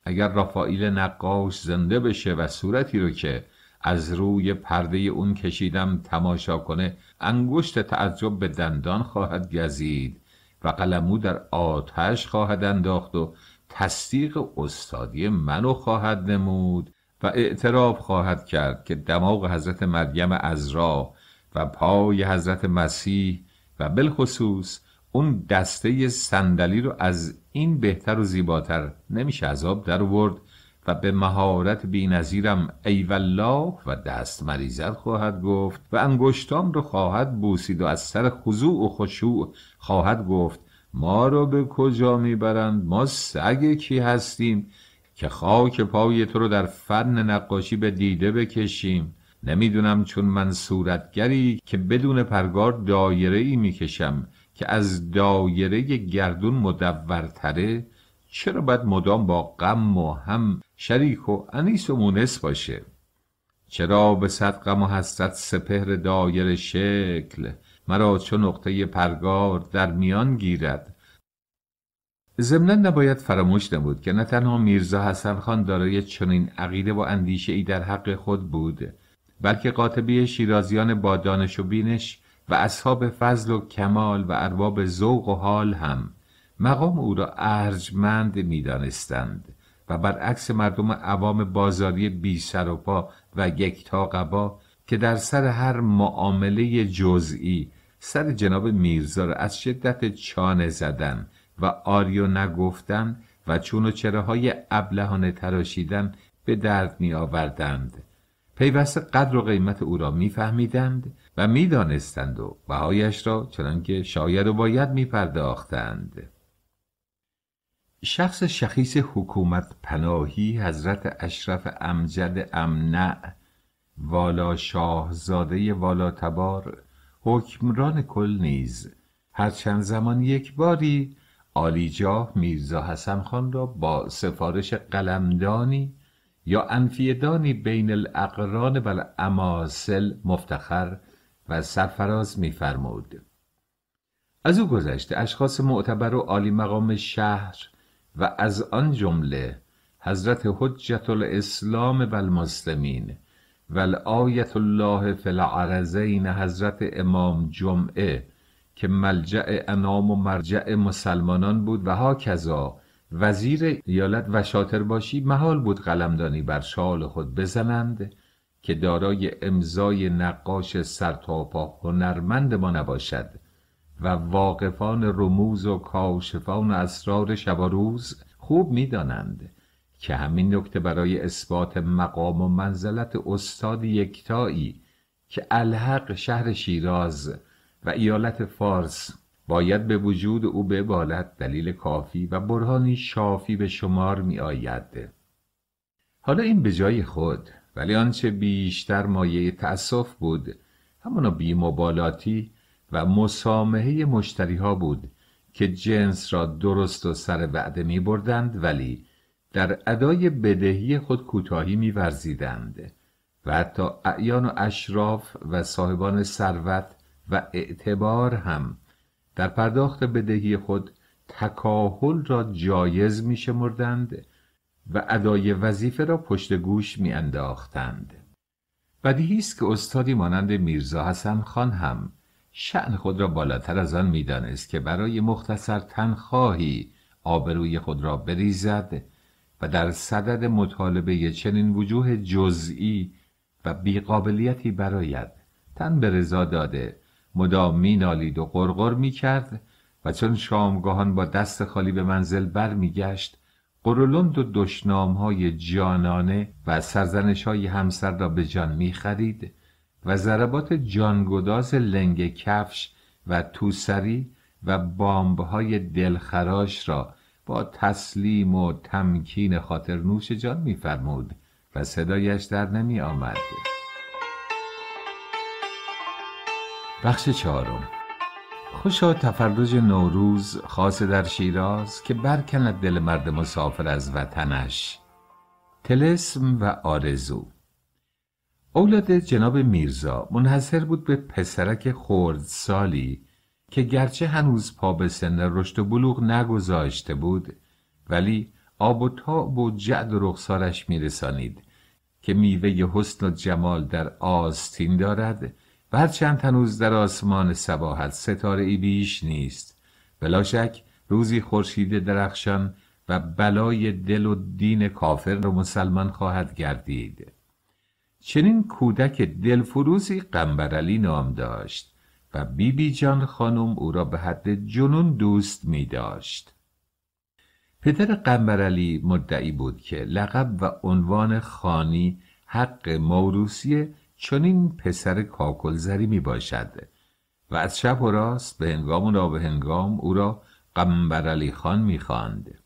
اگر رافائیل نقاش زنده بشه و صورتی رو که از روی پرده اون کشیدم تماشا کنه انگشت تعجب به دندان خواهد گزید و قلمو در آتش خواهد انداخت و تصدیق استادی منو خواهد نمود و اعتراف خواهد کرد که دماغ حضرت مریم عذرا و پای حضرت مسیح و بالخصوص اون دسته صندلی رو از این بهتر و زیباتر نمیشه عذاب در و به مهارت بی نظیرم والله و دست مریزت خواهد گفت و انگشتام رو خواهد بوسید و از سر خضوع و خشوع خواهد گفت ما رو به کجا میبرند ما سگ کی هستیم که خاک پای تو رو در فن نقاشی به دیده بکشیم نمیدونم چون من صورتگری که بدون پرگار دایره ای میکشم که از دایره گردون مدورتره چرا باید مدام با غم و هم شریک و انیس و مونس باشه چرا به صد غم و حسرت سپهر دایر شکل مرا چون نقطه پرگار در میان گیرد ضمنا نباید فراموش نبود که نه تنها میرزا حسن خان دارای چنین عقیده و اندیشه ای در حق خود بود بلکه قاطبی شیرازیان با دانش و بینش و اصحاب فضل و کمال و ارباب ذوق و حال هم مقام او را ارجمند میدانستند و برعکس مردم عوام بازاری بی سر و پا و یکتا قبا که در سر هر معامله جزئی سر جناب میرزا را از شدت چانه زدن و آریو نگفتن و چون و چراهای ابلهانه تراشیدن به درد می آوردند پیوسته قدر و قیمت او را میفهمیدند و میدانستند و بهایش را چنانکه شاید و باید میپرداختند شخص شخیص حکومت پناهی حضرت اشرف امجد امنع والا شاهزاده والا تبار حکمران کل نیز هر چند زمان یک باری جاه میرزا حسن خان را با سفارش قلمدانی یا انفیدانی بین الاقران و الاماصل مفتخر و سرفراز میفرمود از او گذشته اشخاص معتبر و عالی مقام شهر و از آن جمله حضرت حجت الاسلام و المسلمین و آیت الله فلعرزین حضرت امام جمعه که ملجع انام و مرجع مسلمانان بود و ها کذا وزیر ایالت و باشی محال بود قلمدانی بر شال خود بزنند که دارای امضای نقاش سرتاپا هنرمند ما نباشد و واقفان رموز و کاشفان اسرار شب و روز خوب میدانند که همین نکته برای اثبات مقام و منزلت استاد یکتایی که الحق شهر شیراز و ایالت فارس باید به وجود او بالت دلیل کافی و برهانی شافی به شمار می آید. حالا این به جای خود ولی آنچه بیشتر مایه تأسف بود همانا بیمبالاتی و مسامحه مشتری ها بود که جنس را درست و سر وعده می بردند ولی در ادای بدهی خود کوتاهی می ورزیدند و حتی اعیان و اشراف و صاحبان ثروت و اعتبار هم در پرداخت بدهی خود تکاهل را جایز می شمردند و ادای وظیفه را پشت گوش میانداختند بدیهی است که استادی مانند میرزا حسن خان هم شعن خود را بالاتر از آن میدانست که برای مختصر تنخواهی آبروی خود را بریزد و در صدد مطالبه چنین وجوه جزئی و بیقابلیتی برایت تن به رضا داده مدام مینالید و قرقر میکرد و چون شامگاهان با دست خالی به منزل برمیگشت قرولند و دشنام های جانانه و سرزنش های همسر را به جان می خرید و ضربات جانگداز لنگ کفش و توسری و بامب های دلخراش را با تسلیم و تمکین خاطر نوش جان میفرمود و صدایش در نمی آمد. بخش چهارم خوشا تفرج نوروز خاص در شیراز که برکند دل مرد مسافر از وطنش تلسم و آرزو اولاد جناب میرزا منحصر بود به پسرک سالی که گرچه هنوز پا به سن رشد و بلوغ نگذاشته بود ولی آب و تاب و جد و رخسارش میرسانید که میوه حسن و جمال در آستین دارد و هرچند هنوز در آسمان سباحت ستاره ای بیش نیست بلاشک روزی خورشید درخشان و بلای دل و دین کافر رو مسلمان خواهد گردید چنین کودک دلفروزی قنبرعلی نام داشت و بیبی بی جان خانم او را به حد جنون دوست می داشت پدر قنبرعلی مدعی بود که لقب و عنوان خانی حق موروسیه چون این پسر کاکلزری می باشد و از شب و راست به هنگام و به هنگام او را قمبرالی خان می خاند.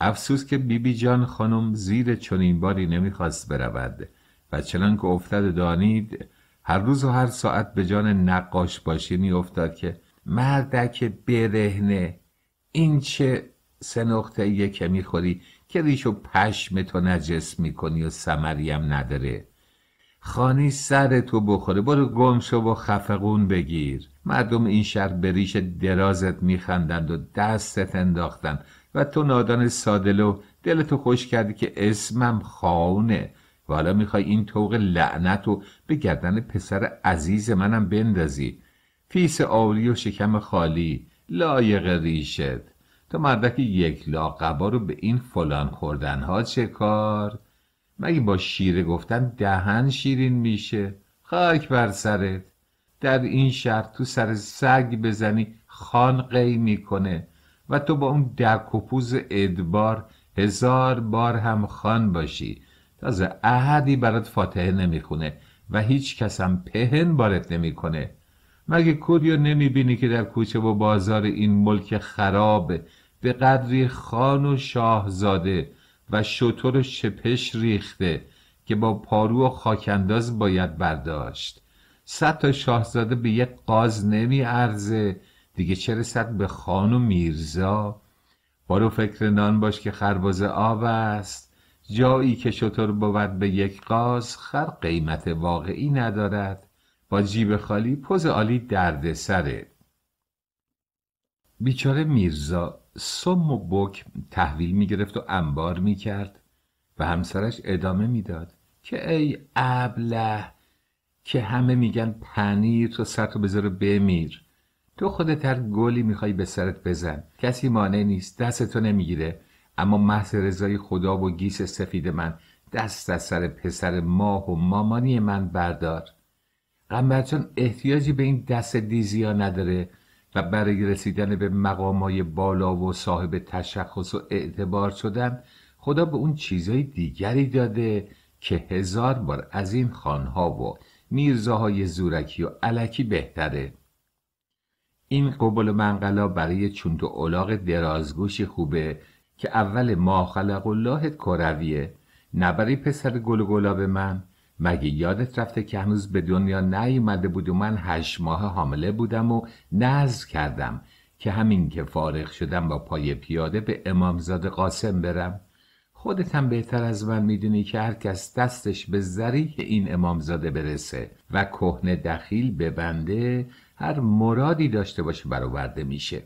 افسوس که بیبی بی جان خانم زیر چنین باری نمیخواست برود و چنان که افتد دانید هر روز و هر ساعت به جان نقاش باشی میافتاد که مردک برهنه این چه سه نقطه که خوری که ریش و پشم تو نجس میکنی و سمریم نداره خانی سر تو بخوره برو گمشو و خفقون بگیر مردم این شهر به ریش درازت میخندند و دستت انداختند و تو نادان سادلو دلتو خوش کردی که اسمم خانه و حالا میخوای این طوق لعنت و به گردن پسر عزیز منم بندازی فیس آوری و شکم خالی لایق ریشت تو مردک یک لاقبا رو به این فلان خوردنها چه کار؟ مگه با شیره گفتن دهن شیرین میشه خاک بر سرت در این شهر تو سر سگ بزنی خان قی میکنه و تو با اون دک و ادبار هزار بار هم خان باشی تازه احدی برات فاتحه نمیخونه و هیچ کس هم پهن بارت نمیکنه مگه کوریو نمیبینی که در کوچه و بازار این ملک خرابه به قدری خان و شاهزاده و شطور و شپش ریخته که با پارو و خاکنداز باید برداشت صد تا شاهزاده به یک قاز نمی ارزه دیگه چه رسد به خان و میرزا بارو فکر نان باش که خرباز آب است جایی که شطور بود به یک قاز خر قیمت واقعی ندارد با جیب خالی پوز عالی درد سره بیچاره میرزا سم و بک تحویل می گرفت و انبار می کرد و همسرش ادامه میداد که ای ابله که همه میگن پنیر تو سر تو بذار بمیر تو خودت هر گلی میخوای به سرت بزن کسی مانع نیست دست تو نمیگیره اما محض رضای خدا و گیس سفید من دست از سر پسر ماه و مامانی من بردار قمبرچان احتیاجی به این دست دیزیا نداره و برای رسیدن به های بالا و صاحب تشخص و اعتبار شدن خدا به اون چیزای دیگری داده که هزار بار از این خانها و میرزاهای زورکی و علکی بهتره این قبل منقلا برای چون تو اولاغ درازگوشی خوبه که اول ما خلق الله کرویه نه پسر گل گلاب من مگه یادت رفته که هنوز به دنیا نیومده بود و من هشت ماه حامله بودم و نظر کردم که همین که فارغ شدم با پای پیاده به امامزاده قاسم برم خودت هم بهتر از من میدونی که هر کس دستش به ذریع این امامزاده برسه و کهنه دخیل ببنده هر مرادی داشته باشه برآورده میشه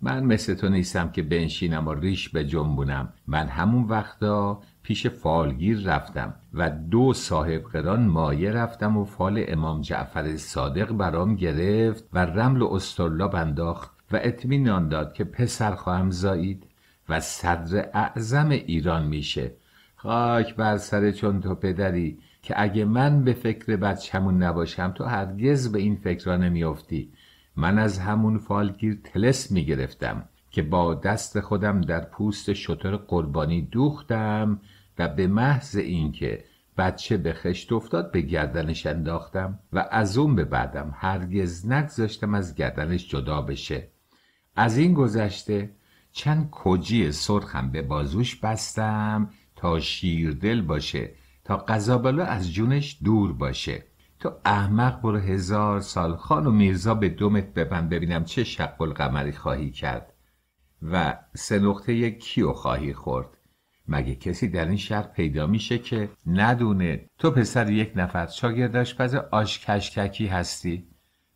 من مثل تو نیستم که بنشینم و ریش به جنبونم من همون وقتا پیش فالگیر رفتم و دو صاحب قران مایه رفتم و فال امام جعفر صادق برام گرفت و رمل و استرلاب انداخت و اطمینان داد که پسر خواهم زایید و صدر اعظم ایران میشه خاک بر سر چون تو پدری که اگه من به فکر بچمون نباشم تو هرگز به این را نمیافتی من از همون فالگیر تلس میگرفتم که با دست خودم در پوست شتر قربانی دوختم و به محض اینکه بچه به خشت افتاد به گردنش انداختم و از اون به بعدم هرگز نگذاشتم از گردنش جدا بشه از این گذشته چند کجی سرخم به بازوش بستم تا شیردل باشه تا قذابلو از جونش دور باشه تو احمق برو هزار سال خان و میرزا به دومت ببند ببینم چه شق قمری خواهی کرد و سه نقطه کیو خواهی خورد مگه کسی در این شهر پیدا میشه که ندونه تو پسر یک نفر شاگرداشپز آشکشککی هستی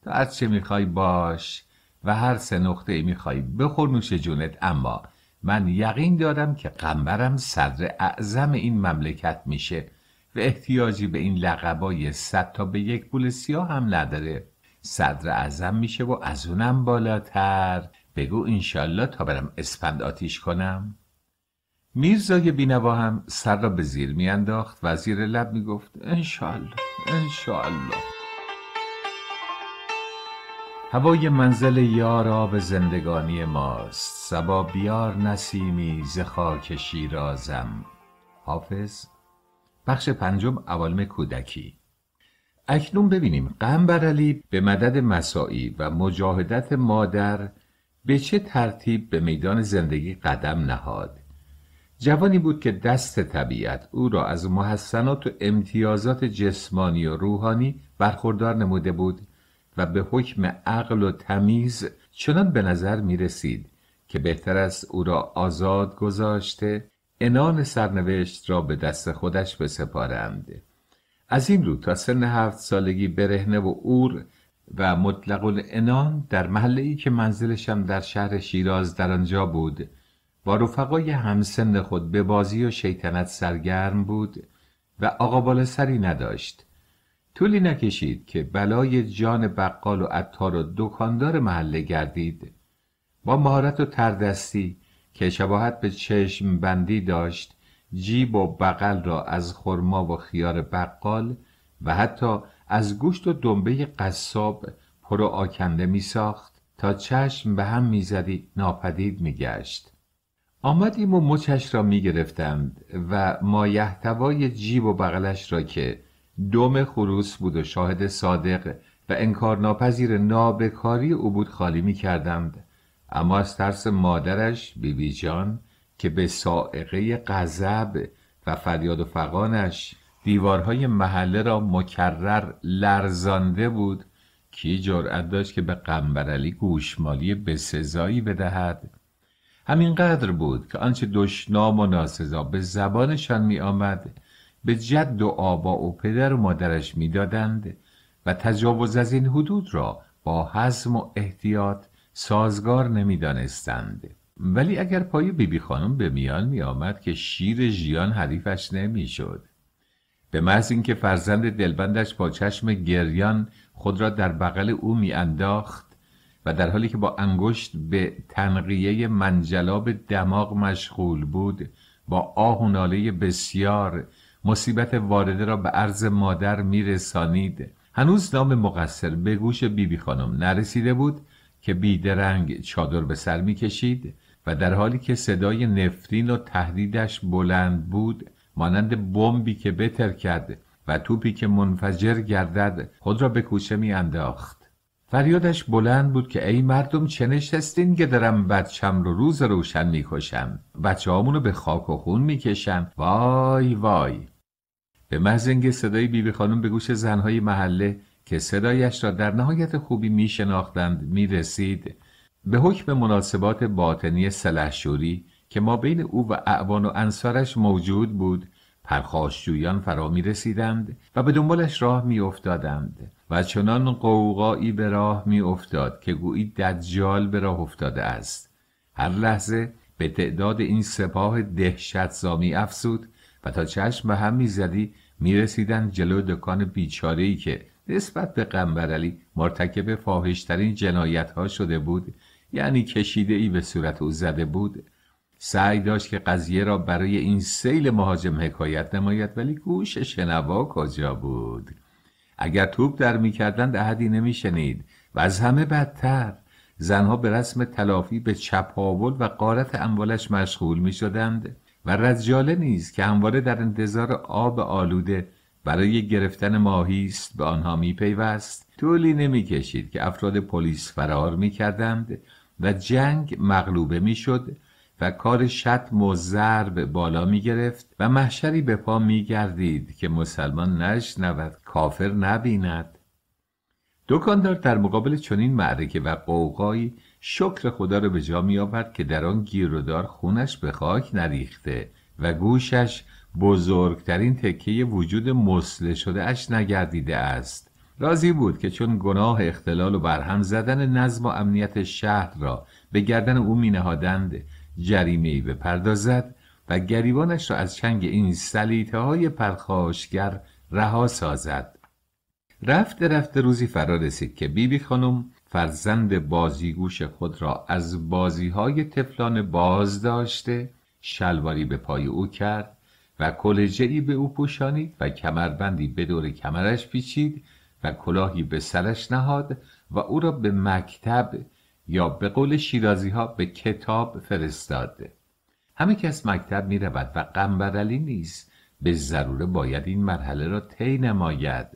تو از چه میخوای باش و هر سه نقطه میخوای بخور نوش جونت اما من یقین دارم که قنبرم صدر اعظم این مملکت میشه و احتیاجی به این لقبای صد تا به یک پول سیاه هم نداره صدر اعظم میشه و از اونم بالاتر بگو انشالله تا برم اسپند آتیش کنم میرزای بینوا هم سر را به زیر میانداخت و زیر لب میگفت انشالله انشالله هوای منزل یار آب زندگانی ماست سبا بیار نسیمی ز خاک شیرازم حافظ بخش پنجم عوالم کودکی اکنون ببینیم علی به مدد مساعی و مجاهدت مادر به چه ترتیب به میدان زندگی قدم نهاد جوانی بود که دست طبیعت او را از محسنات و امتیازات جسمانی و روحانی برخوردار نموده بود و به حکم عقل و تمیز چنان به نظر می رسید که بهتر است او را آزاد گذاشته انان سرنوشت را به دست خودش بسپارند از این رو تا سن هفت سالگی برهنه و اور و مطلق انان در محله ای که منزلشم در شهر شیراز در آنجا بود با رفقای همسن خود به بازی و شیطنت سرگرم بود و آقا بالا سری نداشت طولی نکشید که بلای جان بقال و عطار و دکاندار محله گردید با مهارت و تردستی که شباهت به چشم بندی داشت جیب و بغل را از خرما و خیار بقال و حتی از گوشت و دنبه قصاب پر و آکنده می ساخت تا چشم به هم میزدی ناپدید میگشت آمدیم و مچش را می گرفتند و مایحتوای جیب و بغلش را که دم خروس بود و شاهد صادق و انکارناپذیر نابکاری او بود خالی می اما از ترس مادرش بیبی بی جان که به سائقه غضب و فریاد و فقانش دیوارهای محله را مکرر لرزانده بود کی جرأت داشت که به قنبرعلی گوشمالی بسزایی بدهد همینقدر بود که آنچه دشنام و ناسزا به زبانشان می آمد به جد و آبا و پدر و مادرش میدادند و تجاوز از این حدود را با حزم و احتیاط سازگار نمی دانستند. ولی اگر پای بیبی بی خانم به میان می آمد که شیر ژیان حریفش شد. به محض اینکه فرزند دلبندش با چشم گریان خود را در بغل او میانداخت و در حالی که با انگشت به تنقیه منجلاب دماغ مشغول بود با آه و ناله بسیار مصیبت وارده را به عرض مادر میرسانید هنوز نام مقصر به گوش بیبی خانم نرسیده بود که بیدرنگ چادر به سر میکشید و در حالی که صدای نفرین و تهدیدش بلند بود مانند بمبی که بتر و توپی که منفجر گردد خود را به کوچه میانداخت فریادش بلند بود که ای مردم چه نشستین که دارم بچم رو روز روشن میکشم بچه رو به خاک و خون میکشم وای وای به محض اینکه صدای بیبی خانم به گوش زنهای محله که صدایش را در نهایت خوبی میشناختند میرسید به حکم مناسبات باطنی سلحشوری که ما بین او و اعوان و انصارش موجود بود پرخاشجویان فرا می رسیدند و به دنبالش راه می افتادند و چنان قوقایی به راه می افتاد که گویی دجال به راه افتاده است هر لحظه به تعداد این سپاه دهشت زامی افسود و تا چشم به هم می میرسیدند جلو دکان بیچارهی که نسبت به قنبرعلی مرتکب فاحشترین جنایت ها شده بود یعنی کشیده ای به صورت او زده بود سعی داشت که قضیه را برای این سیل مهاجم حکایت نماید ولی گوش شنوا کجا بود اگر توپ در میکردند احدی نمیشنید و از همه بدتر زنها به رسم تلافی به چپاول و قارت اموالش مشغول می و رجاله نیز که همواره در انتظار آب آلوده برای گرفتن ماهی است به آنها می پیوست طولی نمی که افراد پلیس فرار می و جنگ مغلوبه میشد. و کار شتم و ضرب بالا می گرفت و محشری به پا می گردید که مسلمان نشنود کافر نبیند دکاندار در مقابل چنین معرکه و قوقایی شکر خدا را به جا می آورد که در آن گیرودار خونش به خاک نریخته و گوشش بزرگترین تکه وجود مسله شده اش نگردیده است راضی بود که چون گناه اختلال و برهم زدن نظم و امنیت شهر را به گردن او می جریمه ای بپردازد و گریبانش را از چنگ این سلیته های پرخاشگر رها سازد رفته رفته روزی فرا رسید که بیبی خانم فرزند بازیگوش خود را از بازی های تفلان باز داشته شلواری به پای او کرد و کلجه ای به او پوشانید و کمربندی به دور کمرش پیچید و کلاهی به سرش نهاد و او را به مکتب یا به قول شیرازی ها به کتاب فرستاد همه کس مکتب می رود و قنبرالی نیست به ضروره باید این مرحله را طی نماید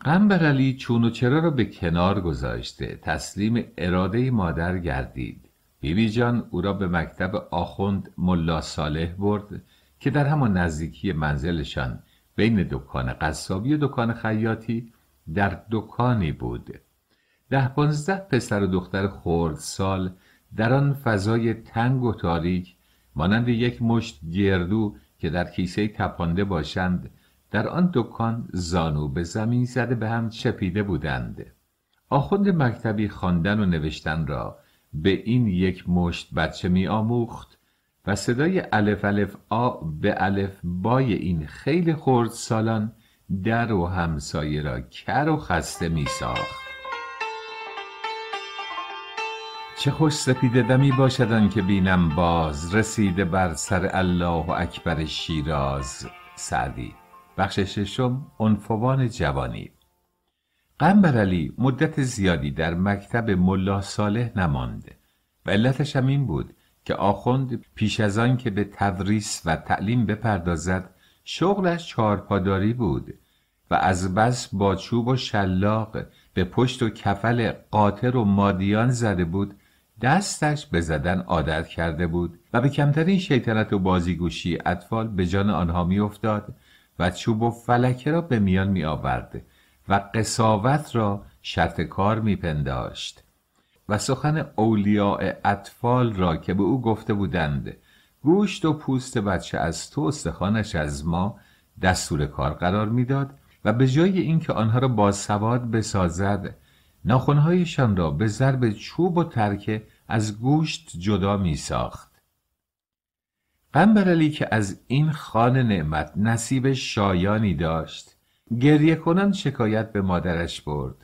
قنبرالی چون و چرا را به کنار گذاشته تسلیم اراده مادر گردید بیبی جان او را به مکتب آخوند ملا صالح برد که در همان نزدیکی منزلشان بین دکان قصابی و دکان خیاطی در دکانی بود ده پانزده پسر و دختر سال در آن فضای تنگ و تاریک مانند یک مشت گردو که در کیسه تپانده باشند در آن دکان زانو به زمین زده به هم چپیده بودند آخوند مکتبی خواندن و نوشتن را به این یک مشت بچه می آموخت و صدای الف الف آ به الف بای این خیلی خرد سالان در و همسایه را کر و خسته می ساخت. چه خوش سپیده دمی باشد که بینم باز رسیده بر سر الله اکبر شیراز سعدی بخش ششم عنفوان جوانی علی مدت زیادی در مکتب ملا صالح نمانده و علتش هم این بود که آخوند پیش از آن که به تدریس و تعلیم بپردازد شغلش چارپاداری بود و از بس با چوب و شلاق به پشت و کفل قاطر و مادیان زده بود دستش به زدن عادت کرده بود و به کمترین شیطنت و بازیگوشی اطفال به جان آنها میافتاد و چوب و فلکه را به میان می و قصاوت را شرط کار می پنداشت و سخن اولیاء اطفال را که به او گفته بودند گوشت و پوست بچه از تو استخانش از ما دستور کار قرار میداد و به جای اینکه آنها را با سواد بسازد ناخونهایشان را به ضرب چوب و ترکه از گوشت جدا می ساخت. قنبرالی که از این خان نعمت نصیب شایانی داشت گریه کنن شکایت به مادرش برد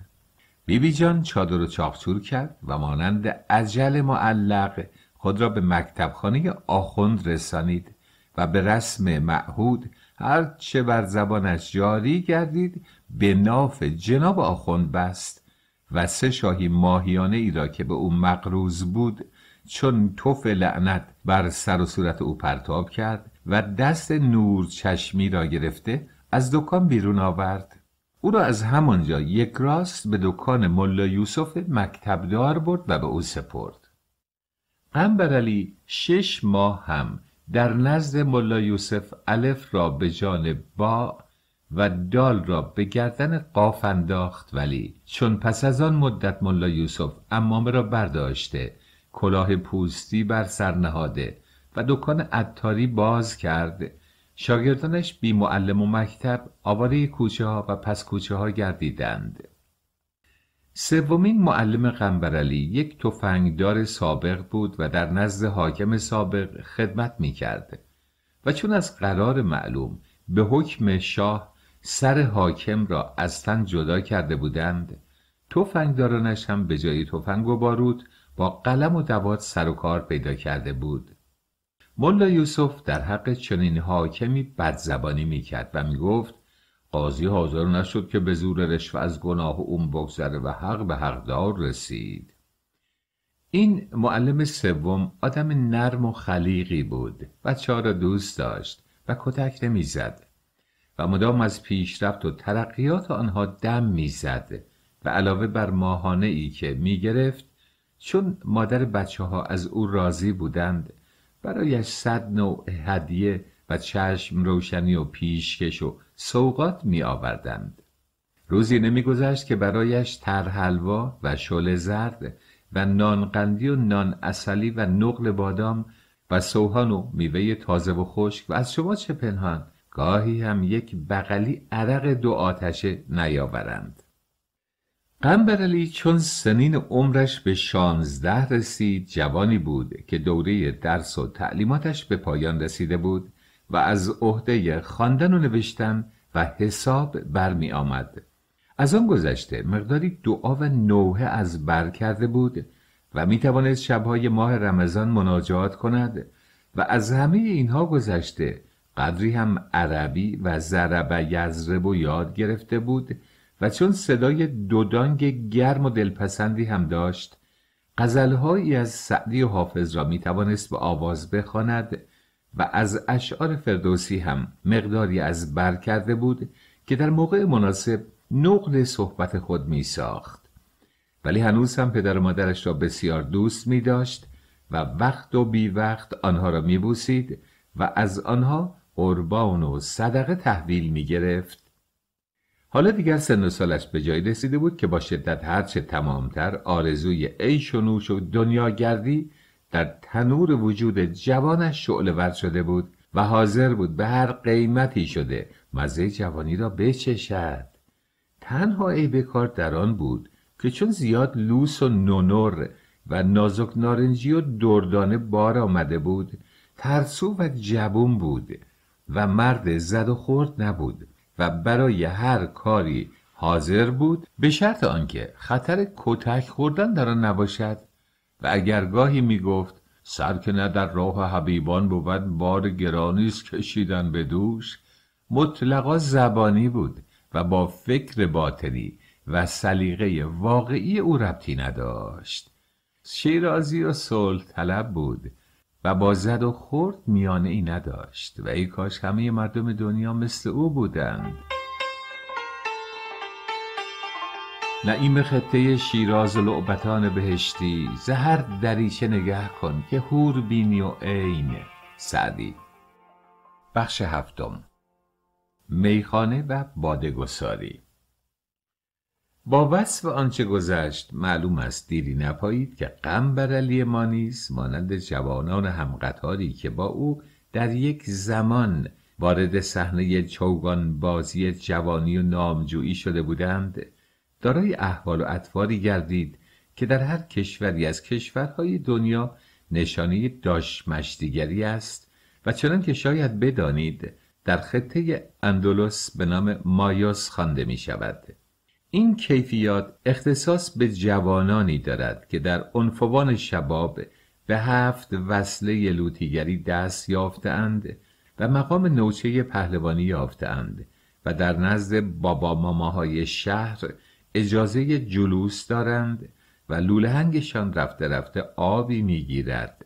بیبی بی جان چادر و چاپچور کرد و مانند عجل معلق خود را به مکتبخانه آخوند رسانید و به رسم معهود هر چه بر زبانش جاری گردید به ناف جناب آخوند بست و سه شاهی ماهیانه ای را که به او مقروز بود چون توف لعنت بر سر و صورت او پرتاب کرد و دست نور چشمی را گرفته از دکان بیرون آورد او را از همانجا یک راست به دکان ملا یوسف مکتبدار برد و به او سپرد علی شش ماه هم در نزد ملا یوسف الف را به جان با و دال را به گردن قاف انداخت ولی چون پس از آن مدت ملا یوسف امامه را برداشته کلاه پوستی بر سر نهاده و دکان عطاری باز کرد شاگردانش بی معلم و مکتب آواره کوچه ها و پس کوچه ها گردیدند سومین معلم قنبرعلی یک تفنگدار سابق بود و در نزد حاکم سابق خدمت می کرد و چون از قرار معلوم به حکم شاه سر حاکم را از تن جدا کرده بودند تفنگدارانش هم به جای تفنگ و بارود با قلم و دوات سر و کار پیدا کرده بود ملا یوسف در حق چنین حاکمی بدزبانی میکرد و میگفت قاضی حاضر نشد که به زور رشوه از گناه اون بگذره و حق به حقدار رسید این معلم سوم آدم نرم و خلیقی بود و ها را دوست داشت و کتک نمیزد و مدام از پیشرفت و ترقیات آنها دم میزد و علاوه بر ماهانه ای که میگرفت چون مادر بچه ها از او راضی بودند برایش صد نوع هدیه و چشم روشنی و پیشکش و سوقات می آوردند. روزی نمیگذشت که برایش ترحلوا و شل زرد و نانقندی و نان اصلی و نقل بادام و سوهان و میوه تازه و خشک و از شما چه پنهان گاهی هم یک بغلی عرق دو آتشه نیاورند علی چون سنین عمرش به شانزده رسید جوانی بود که دوره درس و تعلیماتش به پایان رسیده بود و از عهده خواندن و نوشتن و حساب برمی آمد از آن گذشته مقداری دعا و نوحه از بر کرده بود و می تواند شبهای ماه رمضان مناجات کند و از همه اینها گذشته قدری هم عربی و ضرب یزرب و یاد گرفته بود و چون صدای دودانگ گرم و دلپسندی هم داشت قزلهایی از سعدی و حافظ را می توانست به آواز بخواند و از اشعار فردوسی هم مقداری از بر کرده بود که در موقع مناسب نقل صحبت خود می ساخت ولی هنوز هم پدر و مادرش را بسیار دوست می داشت و وقت و بی وقت آنها را می بوسید و از آنها قربان و صدقه تحویل می گرفت حالا دیگر سن و سالش به جایی رسیده بود که با شدت هرچه تمامتر آرزوی عیش و نوش و دنیاگردی در تنور وجود جوانش ور شده بود و حاضر بود به هر قیمتی شده مزه جوانی را بچشد تنها ای بکار در آن بود که چون زیاد لوس و نونور و نازک نارنجی و دردانه بار آمده بود ترسو و جبون بود و مرد زد و خورد نبود و برای هر کاری حاضر بود به شرط آنکه خطر کتک خوردن در آن نباشد و اگر گاهی می گفت سر که نه در راه حبیبان بود بار گرانیز کشیدن به دوش مطلقا زبانی بود و با فکر باطنی و سلیقه واقعی او ربطی نداشت شیرازی و صلح طلب بود و با زد و خورد میانه ای نداشت و ای کاش همه مردم دنیا مثل او بودند نعیم خطه شیراز و لعبتان بهشتی زهر دریچه نگه کن که هور بینی و عین سعدی بخش هفتم میخانه و بادگساری با وصف آنچه گذشت معلوم است دیری نپایید که غم بر علی ما نیز مانند جوانان همقطاری که با او در یک زمان وارد صحنه چوگان بازی جوانی و نامجویی شده بودند دارای احوال و اطواری گردید که در هر کشوری از کشورهای دنیا نشانه داشمشتیگری است و چنان که شاید بدانید در خطه اندولوس به نام مایوس خوانده می شود این کیفیات اختصاص به جوانانی دارد که در انفوان شباب به هفت وصله لوتیگری دست یافتهاند و مقام نوچه پهلوانی یافتهاند و در نزد بابا ماماهای شهر اجازه جلوس دارند و لولهنگشان رفته رفته آبی میگیرد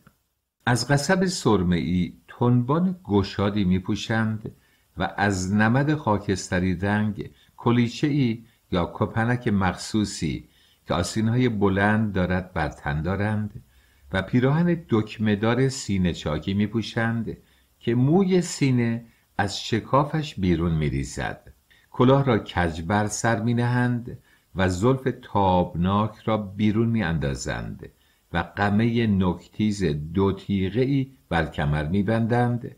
از قصب سرمه تنبان گشادی میپوشند و از نمد خاکستری رنگ کلیچه ای یا کپنک مخصوصی که آسینهای بلند دارد بر تن دارند و پیراهن دکمهدار سینه چاکی می پوشند که موی سینه از شکافش بیرون می ریزد. کلاه را کجبر سر می نهند و زلف تابناک را بیرون می اندازند و قمه نکتیز دو تیغه ای بر کمر می بندند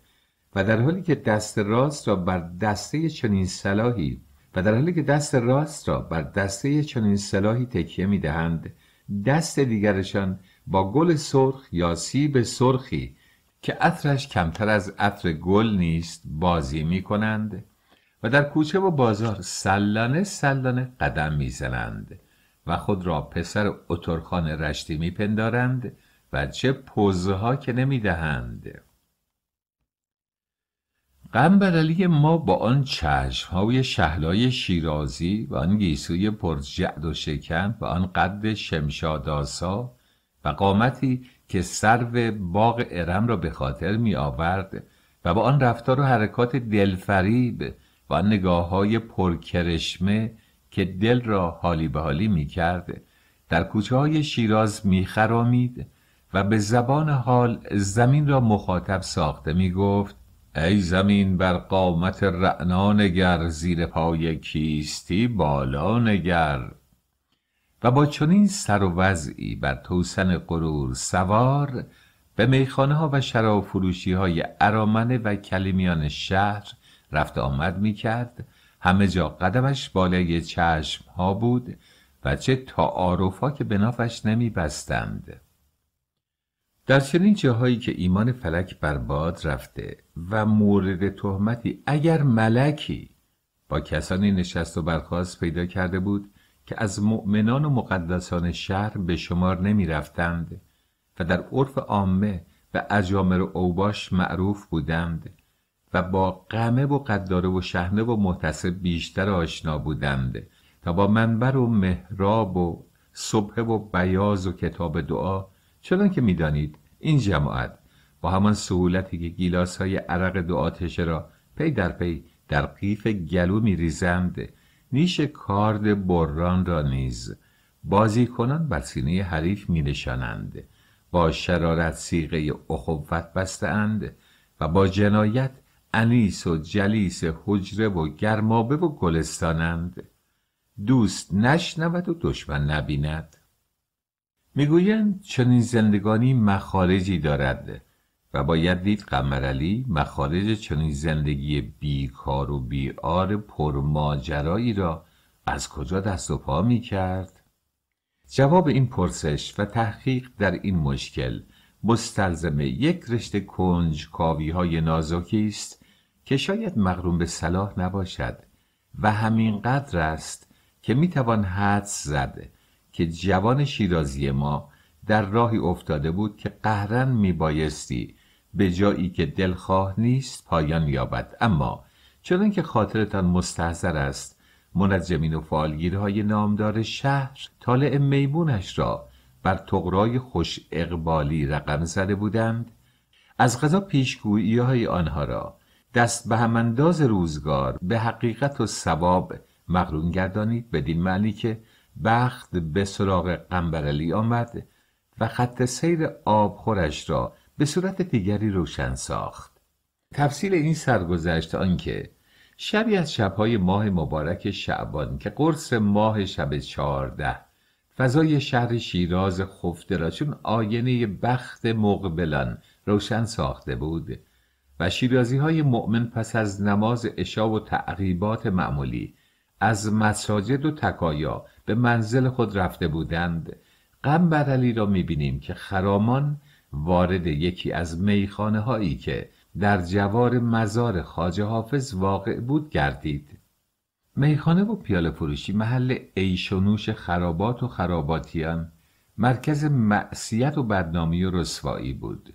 و در حالی که دست راست را بر دسته چنین سلاحی و در حالی که دست راست را بر دسته چنین سلاحی تکیه می دهند دست دیگرشان با گل سرخ یا سیب سرخی که عطرش کمتر از عطر گل نیست بازی می کنند و در کوچه و بازار سلانه سلانه قدم زنند و خود را پسر اترخان رشتی پندارند و چه پوزها که دهند قنبرالی ما با آن چشمهای شهلای شیرازی و آن گیسوی پرجعد و شکن و آن قد شمشاداسا و قامتی که سرو باغ ارم را به خاطر می آورد و با آن رفتار و حرکات دلفریب و آن نگاه های پرکرشمه که دل را حالی به حالی می کرد در کوچه های شیراز می خرامید و به زبان حال زمین را مخاطب ساخته می گفت ای زمین بر قامت رعنا نگر زیر پای کیستی بالا نگر و با چنین سر و وضعی بر توسن غرور سوار به میخانه ها و شراب فروشی های ارامنه و کلیمیان شهر رفت آمد می کرد همه جا قدمش بالای چشم ها بود و چه تعارف ها که به نافش نمی بستند در چنین جاهایی که ایمان فلک بر باد رفته و مورد تهمتی اگر ملکی با کسانی نشست و برخواست پیدا کرده بود که از مؤمنان و مقدسان شهر به شمار نمی رفتند و در عرف عامه و اجامر و اوباش معروف بودند و با قمه و قداره و شهنه و محتسب بیشتر آشنا بودند تا با منبر و محراب و صبح و بیاز و کتاب دعا چون که میدانید این جماعت با همان سهولتی که گیلاس های عرق دو آتشه را پی در پی در قیف گلو می ریزند نیش کارد بران را نیز بازیکنان بر سینه حریف می نشانند با شرارت سیغه اخوت بستند و با جنایت انیس و جلیس حجره و گرمابه و گلستانند دوست نشنود و دشمن نبیند میگویند چنین زندگانی مخارجی دارد و باید دید قمرعلی مخارج چنین زندگی بیکار و بیار پرماجرایی را از کجا دست و پا می کرد؟ جواب این پرسش و تحقیق در این مشکل مستلزم یک رشته کنج کاوی های نازکی است که شاید مغروم به صلاح نباشد و همینقدر است که میتوان توان حدس زده که جوان شیرازی ما در راهی افتاده بود که قهرن میبایستی به جایی که دلخواه نیست پایان یابد اما چون که خاطرتان مستحضر است منجمین و فالگیرهای نامدار شهر طالع میمونش را بر تقرای خوش اقبالی رقم زده بودند از غذا پیشگویی های آنها را دست به همانداز روزگار به حقیقت و ثواب مقرون گردانید بدین معنی که بخت به سراغ قنبرلی آمد و خط سیر آبخورش را به صورت دیگری روشن ساخت تفصیل این سرگذشت آنکه شبی از شبهای ماه مبارک شعبان که قرص ماه شب چهارده فضای شهر شیراز خفته را چون آینه بخت مقبلان روشن ساخته بود و شیرازی های مؤمن پس از نماز عشا و تعقیبات معمولی از مساجد و تکایا به منزل خود رفته بودند غم علی را میبینیم که خرامان وارد یکی از میخانه هایی که در جوار مزار خاج حافظ واقع بود گردید میخانه و پیاله فروشی محل عیش و نوش خرابات و خراباتیان مرکز معصیت و بدنامی و رسوایی بود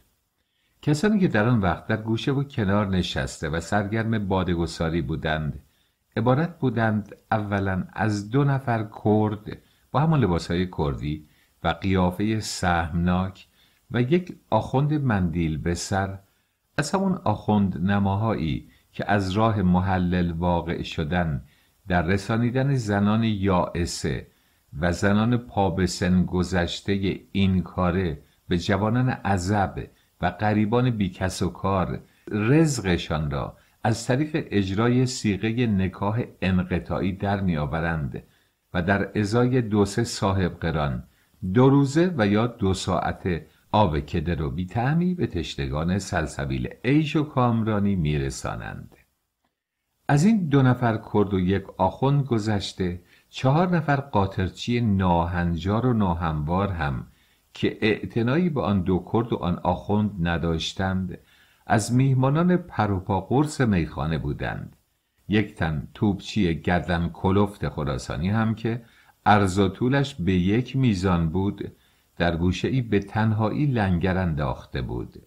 کسانی که در آن وقت در گوشه و کنار نشسته و سرگرم بادگساری بودند عبارت بودند اولا از دو نفر کرد با همان لباسهای کردی و قیافه سهمناک و یک آخوند مندیل به سر از همون آخوند نماهایی که از راه محلل واقع شدن در رسانیدن زنان یائسه و زنان پابسن گذشته این کاره به جوانان عذب و قریبان بیکس و کار رزقشان را از طریق اجرای سیغه نکاه انقطاعی در میآورند و در ازای دو سه صاحب قران دو روزه و یا دو ساعته آب کدر و بی به تشنگان سلسبیل عیش و کامرانی میرسانند از این دو نفر کرد و یک آخوند گذشته چهار نفر قاطرچی ناهنجار و ناهموار هم که اعتنایی به آن دو کرد و آن آخوند نداشتند از میهمانان پروپا قرص میخانه بودند یک تن توبچی گردن کلفت خراسانی هم که عرض و طولش به یک میزان بود در گوشه ای به تنهایی لنگر انداخته بود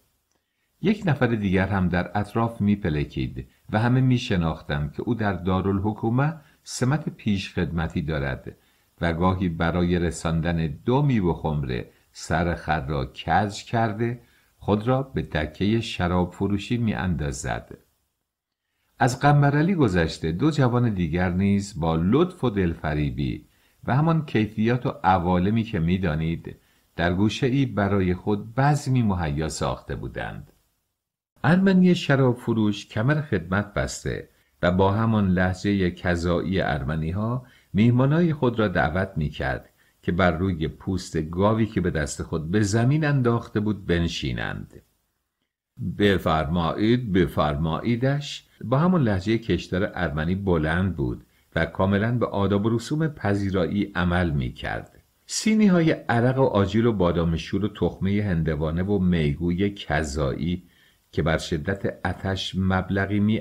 یک نفر دیگر هم در اطراف میپلکید و همه میشناختند که او در دارالحکومه سمت پیش خدمتی دارد و گاهی برای رساندن دو و خمره سر خر را کج کرده خود را به دکه شراب فروشی می اندازد. از قمرالی گذشته دو جوان دیگر نیز با لطف و دلفریبی و همان کیفیات و عوالمی که میدانید در گوشه ای برای خود بزمی مهیا ساخته بودند ارمنی شراب فروش کمر خدمت بسته و با همان لحظه کذایی ارمنی ها میهمانای خود را دعوت می کرد که بر روی پوست گاوی که به دست خود به زمین انداخته بود بنشینند بفرمایید بفرماییدش با همون لحجه کشتر ارمنی بلند بود و کاملا به آداب و رسوم پذیرایی عمل می کرد سینی های عرق و آجیل و بادام شور و تخمه هندوانه و میگوی کذایی که بر شدت اتش مبلغی می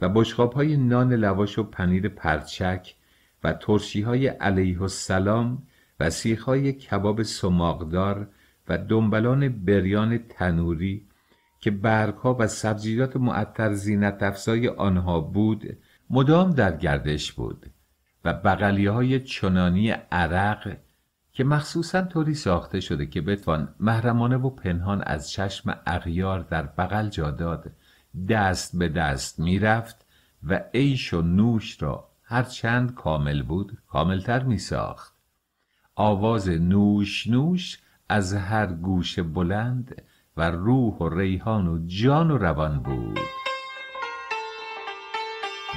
و بشخاب های نان لواش و پنیر پرچک و ترشی های علیه السلام و سیخ های کباب سماقدار و دنبلان بریان تنوری که برگها و سبزیجات معطر زینت افزای آنها بود مدام در گردش بود و بغلی های چنانی عرق که مخصوصا طوری ساخته شده که بتوان محرمانه و پنهان از چشم اغیار در بغل جاداد دست به دست میرفت و عیش و نوش را هرچند کامل بود کاملتر می ساخت آواز نوش نوش از هر گوش بلند و روح و ریحان و جان و روان بود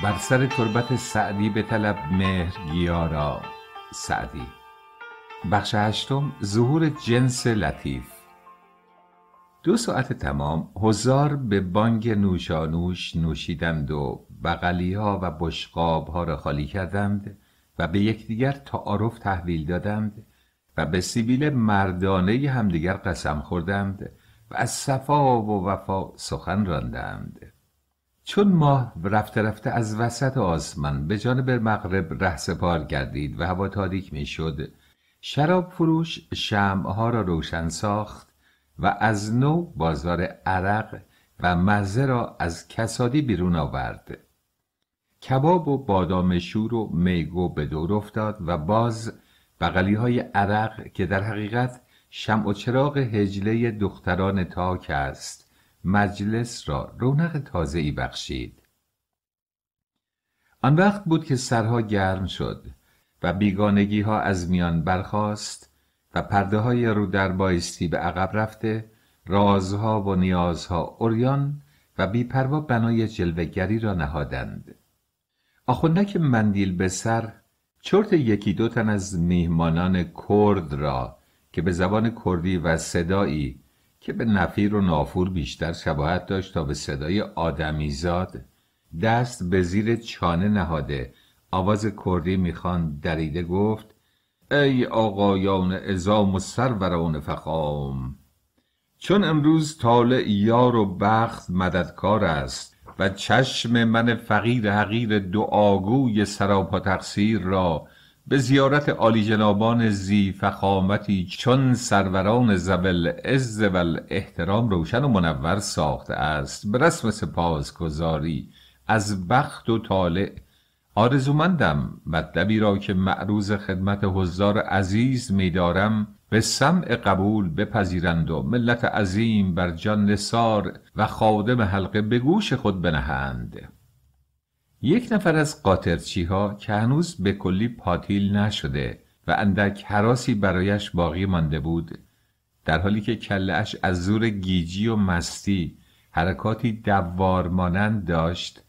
بر سر تربت سعدی به طلب مهر گیارا سعدی بخش هشتم ظهور جنس لطیف دو ساعت تمام هزار به بانگ نوشانوش نوشیدند و بغلی ها و بشقاب ها را خالی کردند و به یکدیگر تعارف تحویل دادند و به سیبیل مردانه همدیگر قسم خوردند و از صفا و وفا سخن راندند چون ماه رفته رفته از وسط آسمان به جانب مغرب رهسپار گردید و هوا تاریک شد شراب فروش شمعها را روشن ساخت و از نو بازار عرق و مزه را از کسادی بیرون آورد کباب و بادام شور و میگو به دور افتاد و باز بغلی های عرق که در حقیقت شمع و چراغ هجله دختران تاک است مجلس را رونق تازه ای بخشید آن وقت بود که سرها گرم شد و بیگانگی ها از میان برخاست و پرده های رو در بایستی به عقب رفته رازها و نیازها اوریان و بیپروا بنای جلوگری را نهادند آخوندک مندیل به سر چرت یکی دو تن از میهمانان کرد را که به زبان کردی و صدایی که به نفیر و نافور بیشتر شباهت داشت تا به صدای آدمیزاد دست به زیر چانه نهاده آواز کردی میخوان دریده گفت ای آقایان ازام و سروران فخام چون امروز طالع یار و بخت مددکار است و چشم من فقیر حقیر دعاگوی سراپا تقصیر را به زیارت عالی جنابان زی فخامتی چون سروران زبل عز و احترام روشن و منور ساخته است به رسم سپاسگزاری از بخت و طالع آرزومندم مطلبی را که معروض خدمت حضار عزیز می دارم به سمع قبول بپذیرند و ملت عظیم بر جان نسار و خادم حلقه به گوش خود بنهند یک نفر از قاطرچی ها که هنوز به کلی پاتیل نشده و اندک حراسی برایش باقی مانده بود در حالی که کلش از زور گیجی و مستی حرکاتی دوار داشت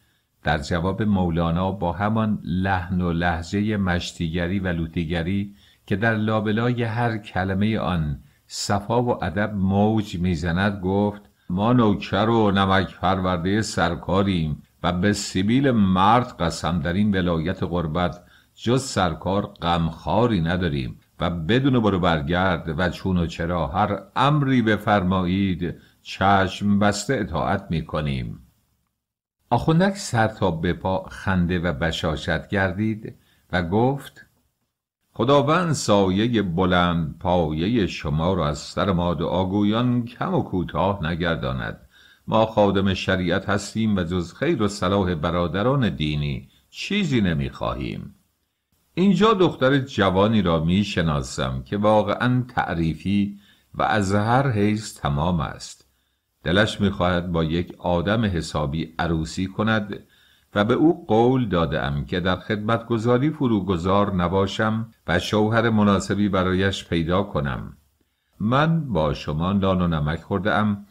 در جواب مولانا با همان لحن و لحجه مشتیگری و لوتیگری که در لابلای هر کلمه آن صفا و ادب موج میزند گفت ما نوکر و نمک پرورده سرکاریم و به سیبیل مرد قسم در این ولایت غربت جز سرکار غمخواری نداریم و بدون برو برگرد و چون و چرا هر امری بفرمایید چشم بسته اطاعت می کنیم آخوندک سر تا به پا خنده و بشاشت گردید و گفت خداوند سایه بلند پایه شما را از سر ما دعاگویان کم و کوتاه نگرداند ما خادم شریعت هستیم و جز خیر و صلاح برادران دینی چیزی نمیخواهیم اینجا دختر جوانی را میشناسم که واقعا تعریفی و از هر حیث تمام است دلش میخواهد با یک آدم حسابی عروسی کند و به او قول دادم که در خدمتگذاری فروگذار نباشم و شوهر مناسبی برایش پیدا کنم من با شما نان و نمک خوردم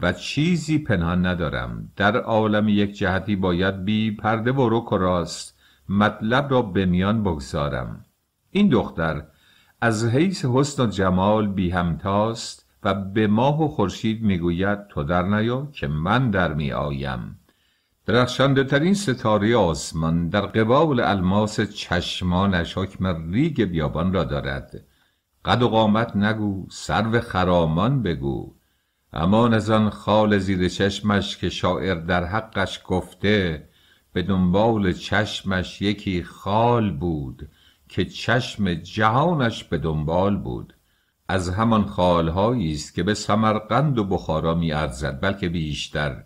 و چیزی پنهان ندارم در عالم یک جهتی باید بی پرده و رک و راست مطلب را به میان بگذارم این دختر از حیث حسن و جمال بی همتاست و به ماه و خورشید میگوید تو در نیا که من در می آیم درخشانده ترین ستاره آسمان در قبال الماس چشمانش حکم ریگ بیابان را دارد قد و قامت نگو و خرامان بگو اما از آن خال زیر چشمش که شاعر در حقش گفته به دنبال چشمش یکی خال بود که چشم جهانش به دنبال بود از همان خالهایی است که به سمرقند و بخارا می ارزد بلکه بیشتر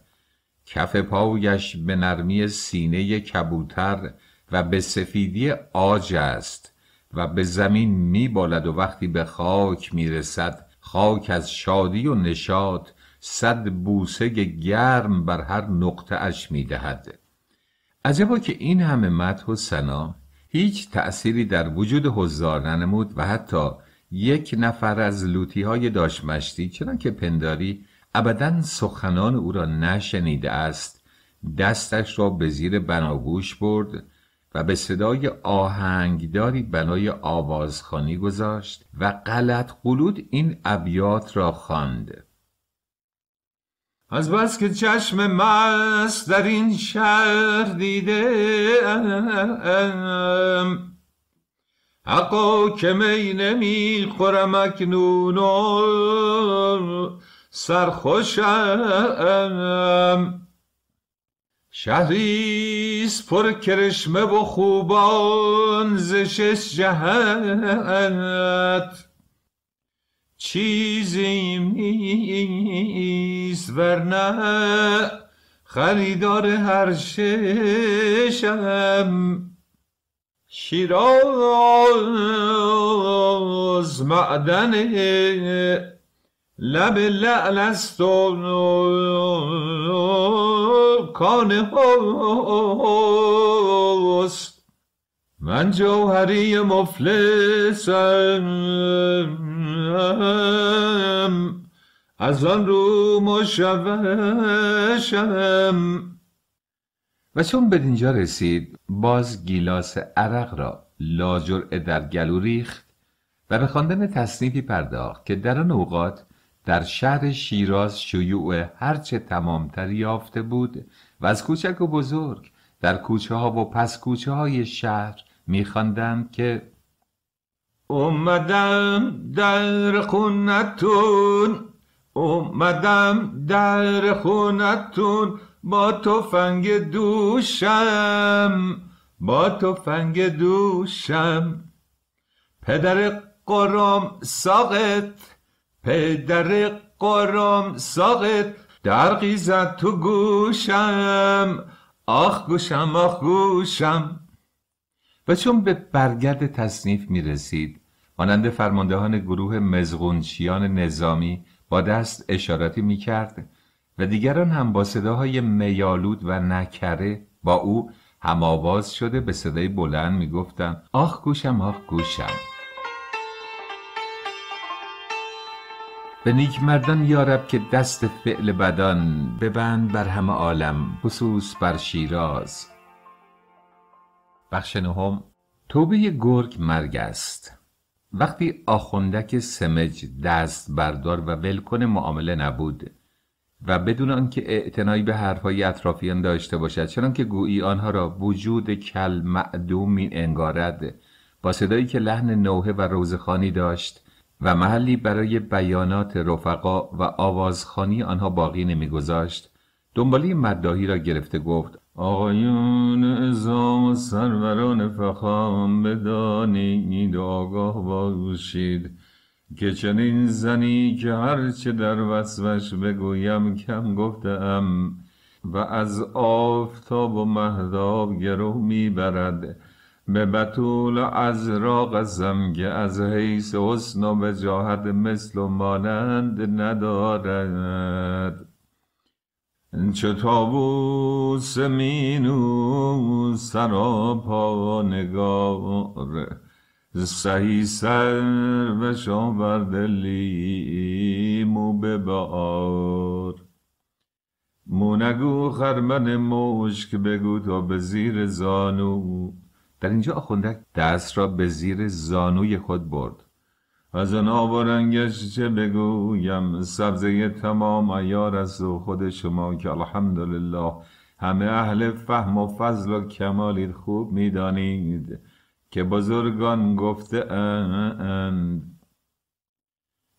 کف پایش به نرمی سینه کبوتر و به سفیدی آج است و به زمین میبالد و وقتی به خاک میرسد خاک از شادی و نشاد صد بوسه گرم بر هر نقطه اش دهد عجبا که این همه مدح و سنا هیچ تأثیری در وجود حضار ننمود و حتی یک نفر از لوتی های داشمشتی چنان که پنداری ابدا سخنان او را نشنیده است دستش را به زیر بناگوش برد و به صدای آهنگداری بنای آوازخانی گذاشت و غلط قلود این ابیات را خواند از بس که چشم مست در این شهر دیده حقا که می نمی خورم اکنون سرخوشم شهریست پر کرشمه و خوبان ز شش جهت چیزی نیست ورنه خریدار هر ششم شیراز معدن لب لعل است و کان هست من جوهری مفلسم از آن رو مشوشم و چون به اینجا رسید باز گیلاس عرق را لاجرعه در گلو ریخت و به خواندن تصنیفی پرداخت که در آن اوقات در شهر شیراز شیوع هرچه تمامتری یافته بود و از کوچک و بزرگ در کوچه ها و پس کوچه های شهر میخواندند که اومدم در خونتون اومدم در خونتون با تفنگ دوشم با تفنگ دوشم پدر قرام ساقت پدر قرام ساقت در زد تو گوشم آخ گوشم آخ گوشم و چون به برگرد تصنیف می رسید مانند فرماندهان گروه مزغونچیان نظامی با دست اشاراتی می کرد و دیگران هم با صداهای میالود و نکره با او هم آواز شده به صدای بلند می گفتن آخ گوشم آخ گوشم به نیک مردان یارب که دست فعل بدان ببند بر همه عالم خصوص بر شیراز بخش نهم توبه گرگ مرگ است وقتی آخوندک سمج دست بردار و ولکن معامله نبود و بدون آنکه اعتنایی به حرفهای اطرافیان داشته باشد چنان که گویی آنها را وجود کل معدومی انگارد با صدایی که لحن نوحه و روزخانی داشت و محلی برای بیانات رفقا و آوازخانی آنها باقی نمیگذاشت دنبالی مداهی را گرفته گفت آقایون ازام و سروران فخام بدانید و آگاه باشید که چنین زنی که هرچه در وصفش بگویم کم گفتم و از آفتاب و مهداب گرو میبرد به بطول از راق زمگه از حیث حسن و جاهد مثل و مانند ندارد چه تابوس مینو پا نگار سهی سر و شاور مو به بار مونگو خرمن مشک بگو تا به زیر زانو در اینجا آخوندک دست را به زیر زانوی خود برد از آن رنگش چه بگویم سبزه تمام ایار از خود شما که الحمدلله همه اهل فهم و فضل و کمالید خوب میدانید که بزرگان گفته اند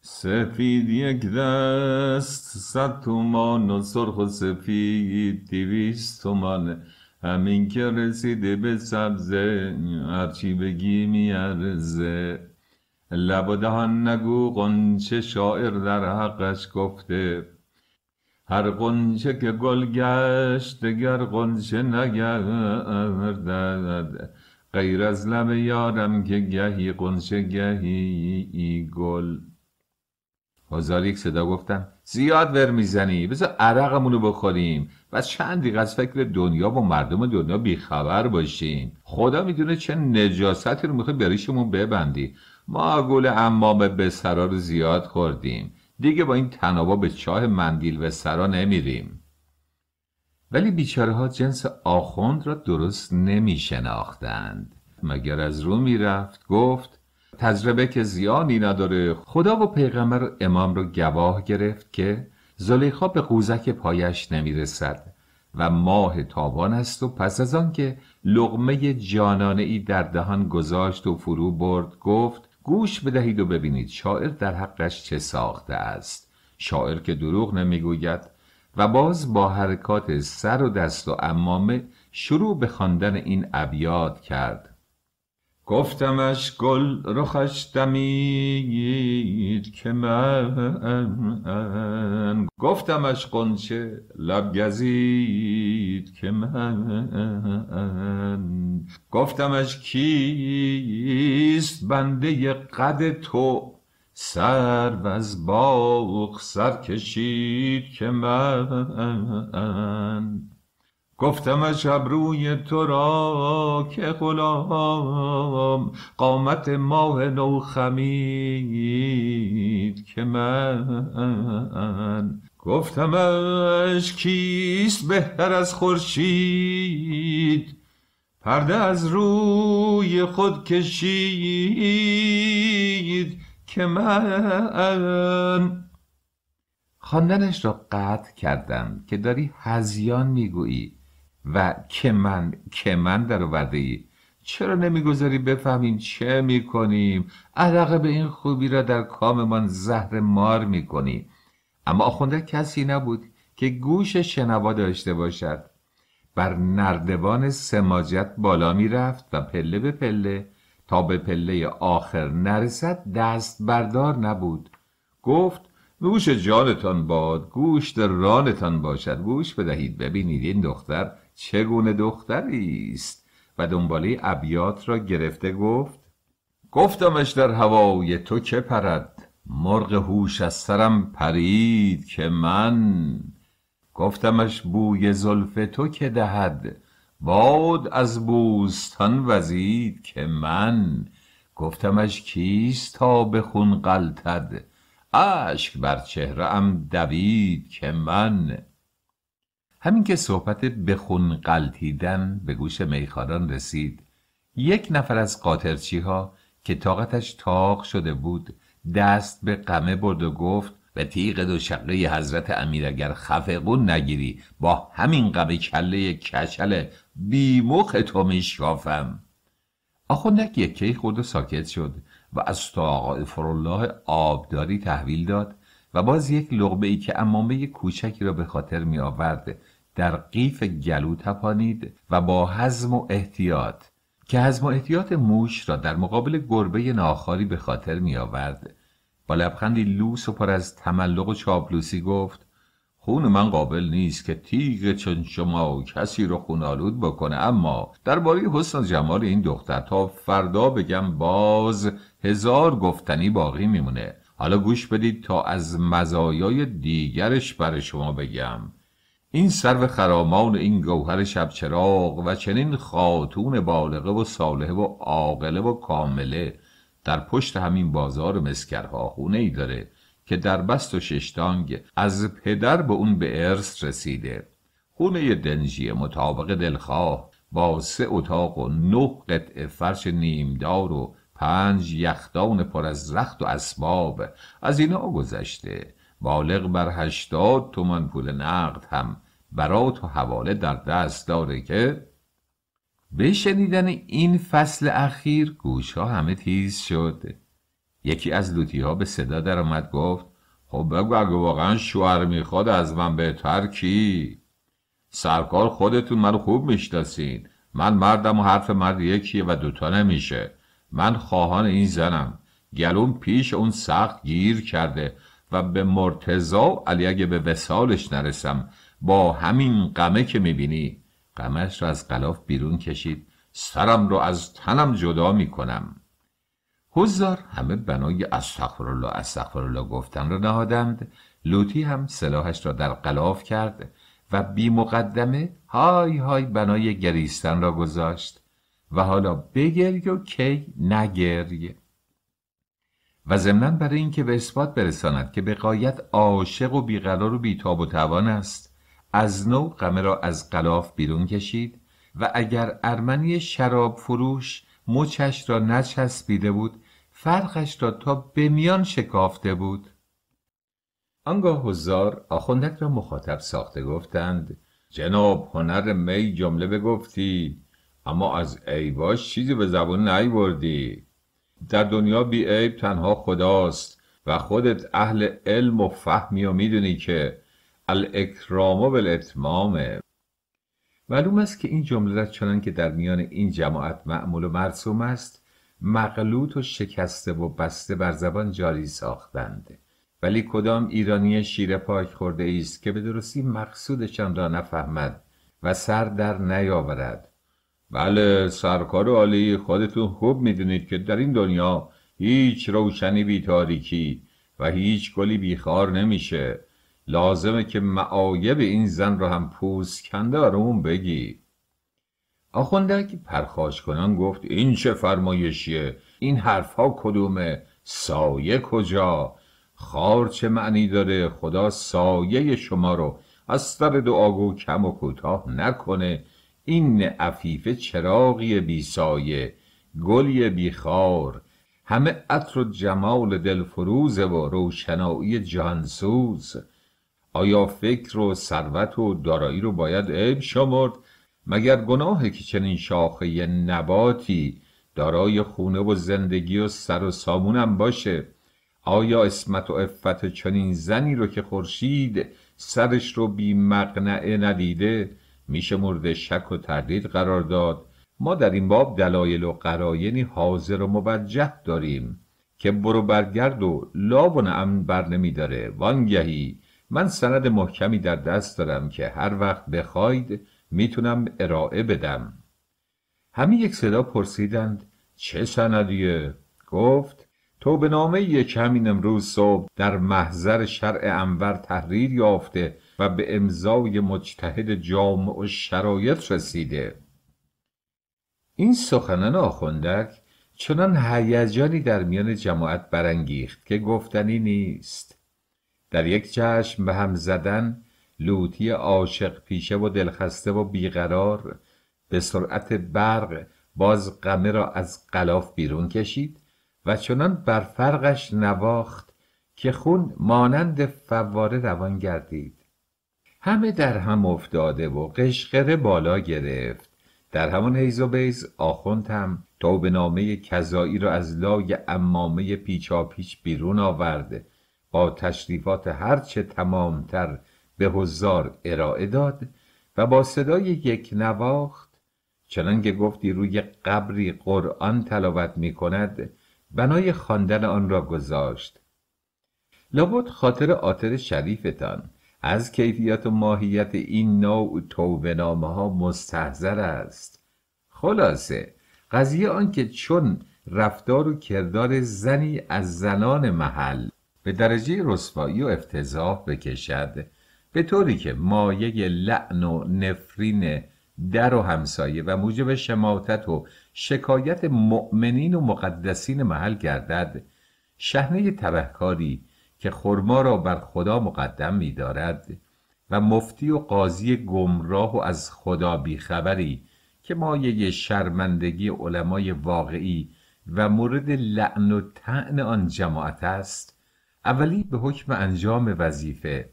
سفید یک دست صد تومان و سرخ و سفید دیویست تومانه همین که رسیده به سبزه هرچی بگی میارزه لب و دهان نگو قنچه شاعر در حقش گفته هر قنچه که گل گشت دگر قنچه نگردد غیر از لب یارم که گهی قنچه گهی گل هزار یک صدا گفتن زیاد ور میزنی بذار عرقمونو بخوریم و دیگر از فکر دنیا و مردم دنیا بیخبر باشیم خدا میدونه چه نجاستی رو میخوای بریشمون ببندی ما گل امام به سرا رو زیاد خوردیم دیگه با این تنابا به چاه مندیل و سرا نمیریم ولی بیچاره ها جنس آخوند را درست نمیشناختند مگر از رو میرفت گفت تجربه که زیانی نداره خدا و پیغمبر امام رو گواه گرفت که زلیخا به قوزک پایش نمیرسد و ماه تابان است و پس از آن که لغمه جانانه ای در دهان گذاشت و فرو برد گفت گوش بدهید و ببینید شاعر در حقش چه ساخته است شاعر که دروغ نمیگوید و باز با حرکات سر و دست و امامه شروع به خواندن این ابیات کرد گفتمش گل رخش دمید که من گفتمش قنچه لب گزید که من گفتمش کیست بنده قد تو سر از باغ سر کشید که من گفتمش ابروی تو را که غلام قامت ماه نو خمید که من گفتمش کیست بهتر از خورشید پرده از روی خود کشید که من خواندنش را قطع کردم که داری هزیان میگویی و که من که من در ورده ای چرا نمیگذاری بفهمیم چه میکنیم علاقه به این خوبی را در کاممان زهر مار میکنی اما آخونده کسی نبود که گوش شنوا داشته باشد بر نردبان سماجت بالا میرفت و پله به پله تا به پله آخر نرسد دست بردار نبود گفت نوش جانتان باد گوشت رانتان باشد گوش بدهید ببینید این دختر چگونه دختری است و دنباله ابیات را گرفته گفت گفتمش در هوای تو چه پرد مرغ هوش از سرم پرید که من گفتمش بوی زلف تو که دهد باد از بوستان وزید که من گفتمش کیست تا به خون قلتد اشک بر چهره ام دوید که من همین که صحبت بخون قلتیدن به گوش میخاران رسید یک نفر از قاطرچی ها که طاقتش تاق شده بود دست به قمه برد و گفت به تیغ دو شقه حضرت امیر اگر خفقون نگیری با همین قمه کله کچل بیمخ تو میشکافم آخوندک یکی خورد و ساکت شد و از تا آقای فرالله آبداری تحویل داد و باز یک لغبه ای که امامه کوچکی را به خاطر می در قیف گلو تپانید و با حزم و احتیاط که حزم و احتیاط موش را در مقابل گربه ناخاری به خاطر می آورد با لبخندی لوس و پر از تملق و چاپلوسی گفت خون من قابل نیست که تیغ چون شما و کسی رو خونالود بکنه اما درباره حسن و جمال این دختر تا فردا بگم باز هزار گفتنی باقی میمونه حالا گوش بدید تا از مزایای دیگرش برای شما بگم این سرو خرامان این گوهر شب و چنین خاتون بالغه و صالحه و عاقله و کامله در پشت همین بازار مسکرها خونه ای داره که در بست و ششتانگ از پدر به اون به ارث رسیده خونه دنجی مطابق دلخواه با سه اتاق و نه قطعه فرش نیمدار و پنج یخدان پر از رخت و اسباب از اینا گذشته بالغ بر هشتاد تومان پول نقد هم برات و حواله در دست داره که به شنیدن این فصل اخیر گوش ها همه تیز شد یکی از لوتی ها به صدا در آمد گفت خب بگو اگه واقعا شوهر میخواد از من بهتر کی سرکار خودتون من خوب میشناسین من مردم و حرف مرد یکیه و دوتا نمیشه من خواهان این زنم گلون پیش اون سخت گیر کرده و به مرتزا علی اگه به وسالش نرسم با همین قمه که میبینی قمش رو از غلاف بیرون کشید سرم رو از تنم جدا میکنم حضار همه بنای استغفرالله استغفرالله گفتن را نهادند لوتی هم سلاحش را در قلاف کرد و بی مقدمه های های بنای گریستن را گذاشت و حالا بگری و کی نگری و ضمنا برای اینکه به اثبات برساند که به قایت عاشق و بیقرار و بیتاب و توان است از نو قمه را از قلاف بیرون کشید و اگر ارمنی شراب فروش مچش را نچسبیده بود فرقش را تا به میان شکافته بود آنگاه هزار آخوندک را مخاطب ساخته گفتند جناب هنر می جمله بگفتی اما از ایواش چیزی به زبون نیوردی در دنیا بی تنها خداست و خودت اهل علم و فهمی و میدونی که الاکرام بالاتمامه معلوم است که این جمله چنان که در میان این جماعت معمول و مرسوم است مغلوط و شکسته و بسته بر زبان جاری ساختند ولی کدام ایرانی شیر پاک خورده است که به درستی مقصودشان را نفهمد و سر در نیاورد بله سرکار عالی خودتون خوب میدونید که در این دنیا هیچ روشنی بی و هیچ گلی بیخار نمیشه لازمه که معایب این زن رو هم پوست کنده اون بگی آخونده که پرخاش کنان گفت این چه فرمایشیه این حرفها کدومه سایه کجا خار چه معنی داره خدا سایه شما رو از سر دعاگو کم و کوتاه نکنه این عفیفه چراغی بیسایه، گلی بی همه عطر و جمال دلفروز و روشنایی جهانسوز آیا فکر و ثروت و دارایی رو باید عیب شمرد مگر گناه که چنین شاخه نباتی دارای خونه و زندگی و سر و سامونم باشه آیا اسمت و عفت چنین زنی رو که خورشید سرش رو بی مقنعه ندیده میشه مورد شک و تردید قرار داد ما در این باب دلایل و قراینی حاضر و موجه داریم که برو برگرد و لا و نعم بر نمی داره وانگهی من سند محکمی در دست دارم که هر وقت بخواید میتونم ارائه بدم همه یک صدا پرسیدند چه سندیه؟ گفت تو به نامه یک همین امروز صبح در محضر شرع انور تحریر یافته و به امضای مجتهد جامع و شرایط رسیده این سخنان آخوندک چنان هیجانی در میان جماعت برانگیخت که گفتنی نیست در یک چشم به هم زدن لوتی عاشق پیشه و دلخسته و بیقرار به سرعت برق باز قمه را از قلاف بیرون کشید و چنان بر فرقش نواخت که خون مانند فواره روان گردید همه در هم افتاده و قشقره بالا گرفت در همان حیز و بیز آخوند هم توب نامه کذایی را از لای امامه پیچاپیچ بیرون آورده با تشریفات هرچه تمامتر به هزار ارائه داد و با صدای یک نواخت چنان که گفتی روی قبری قرآن تلاوت می کند بنای خواندن آن را گذاشت لابد خاطر آتر شریفتان از کیفیت و ماهیت این نوع توبنامه ها است خلاصه قضیه آنکه چون رفتار و کردار زنی از زنان محل به درجه رسوایی و افتضاح بکشد به طوری که مایه لعن و نفرین در و همسایه و موجب شماتت و شکایت مؤمنین و مقدسین محل گردد شهنه تبهکاری که خرما را بر خدا مقدم می دارد و مفتی و قاضی گمراه و از خدا بیخبری که مایه شرمندگی علمای واقعی و مورد لعن و تعن آن جماعت است اولی به حکم انجام وظیفه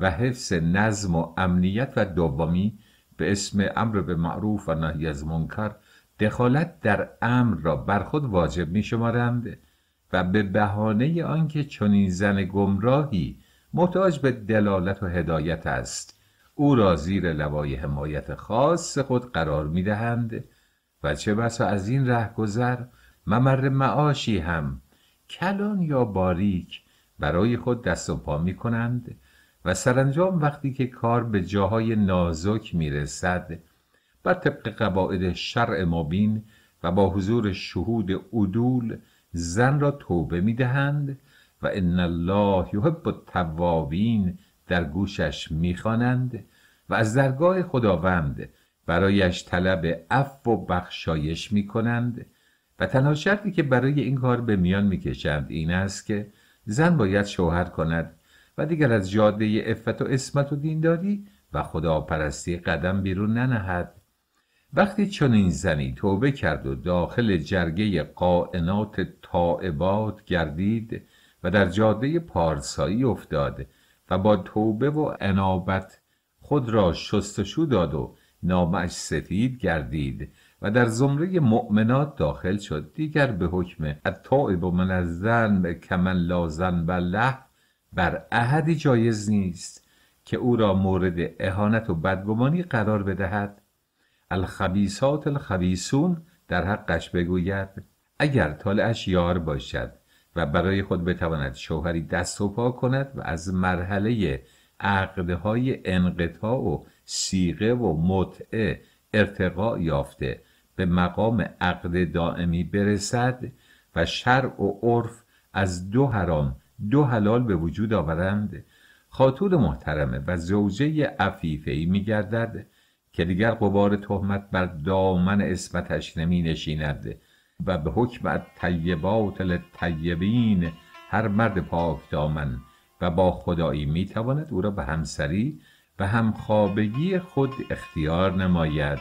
و حفظ نظم و امنیت و دومی به اسم امر به معروف و نهی از منکر دخالت در امر را بر خود واجب می شمارند و به بهانه آنکه چنین زن گمراهی محتاج به دلالت و هدایت است او را زیر لوای حمایت خاص خود قرار می دهند و چه بسا از این رهگذر ممر معاشی هم کلان یا باریک برای خود دست و پا می کنند و سرانجام وقتی که کار به جاهای نازک می رسد بر طبق قواعد شرع مبین و با حضور شهود عدول زن را توبه میدهند و ان الله یحب التوابین در گوشش میخوانند و از درگاه خداوند برایش طلب عفو و بخشایش می کنند و تنها شرطی که برای این کار به میان میکشند این است که زن باید شوهر کند و دیگر از جاده عفت و اسمت و دینداری و خداپرستی قدم بیرون ننهد وقتی چون این زنی توبه کرد و داخل جرگه قائنات تائبات گردید و در جاده پارسایی افتاد و با توبه و انابت خود را شستشو داد و نامش سفید گردید و در زمره مؤمنات داخل شد دیگر به حکم و من به کمن لازن و لح بر اهدی جایز نیست که او را مورد اهانت و بدگمانی قرار بدهد الخبیسات الخبیسون در حقش بگوید اگر طالعش یار باشد و برای خود بتواند شوهری دست و پا کند و از مرحله عقدهای انقطاع و سیغه و متعه ارتقا یافته به مقام عقد دائمی برسد و شرع و عرف از دو حرام دو حلال به وجود آورند خاتون محترمه و زوجه عفیفه ای که دیگر قبار تهمت بر دامن اسمتش نمی نشیند و به حکم طیبات لطیبین هر مرد پاک دامن و با خدایی می تواند او را به همسری و همخوابگی خود اختیار نماید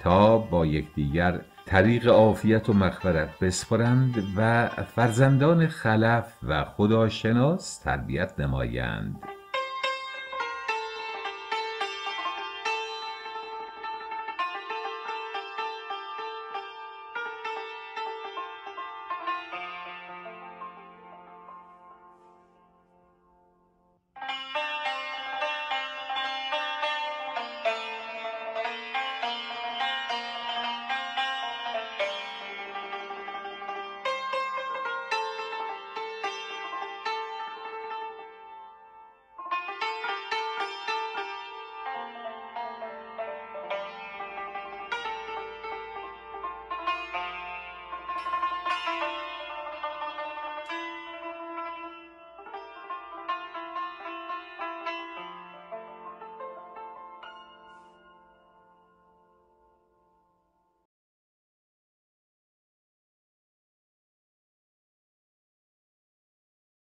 تا با یکدیگر طریق عافیت و مغفرت بسپرند و فرزندان خلف و خداشناس تربیت نمایند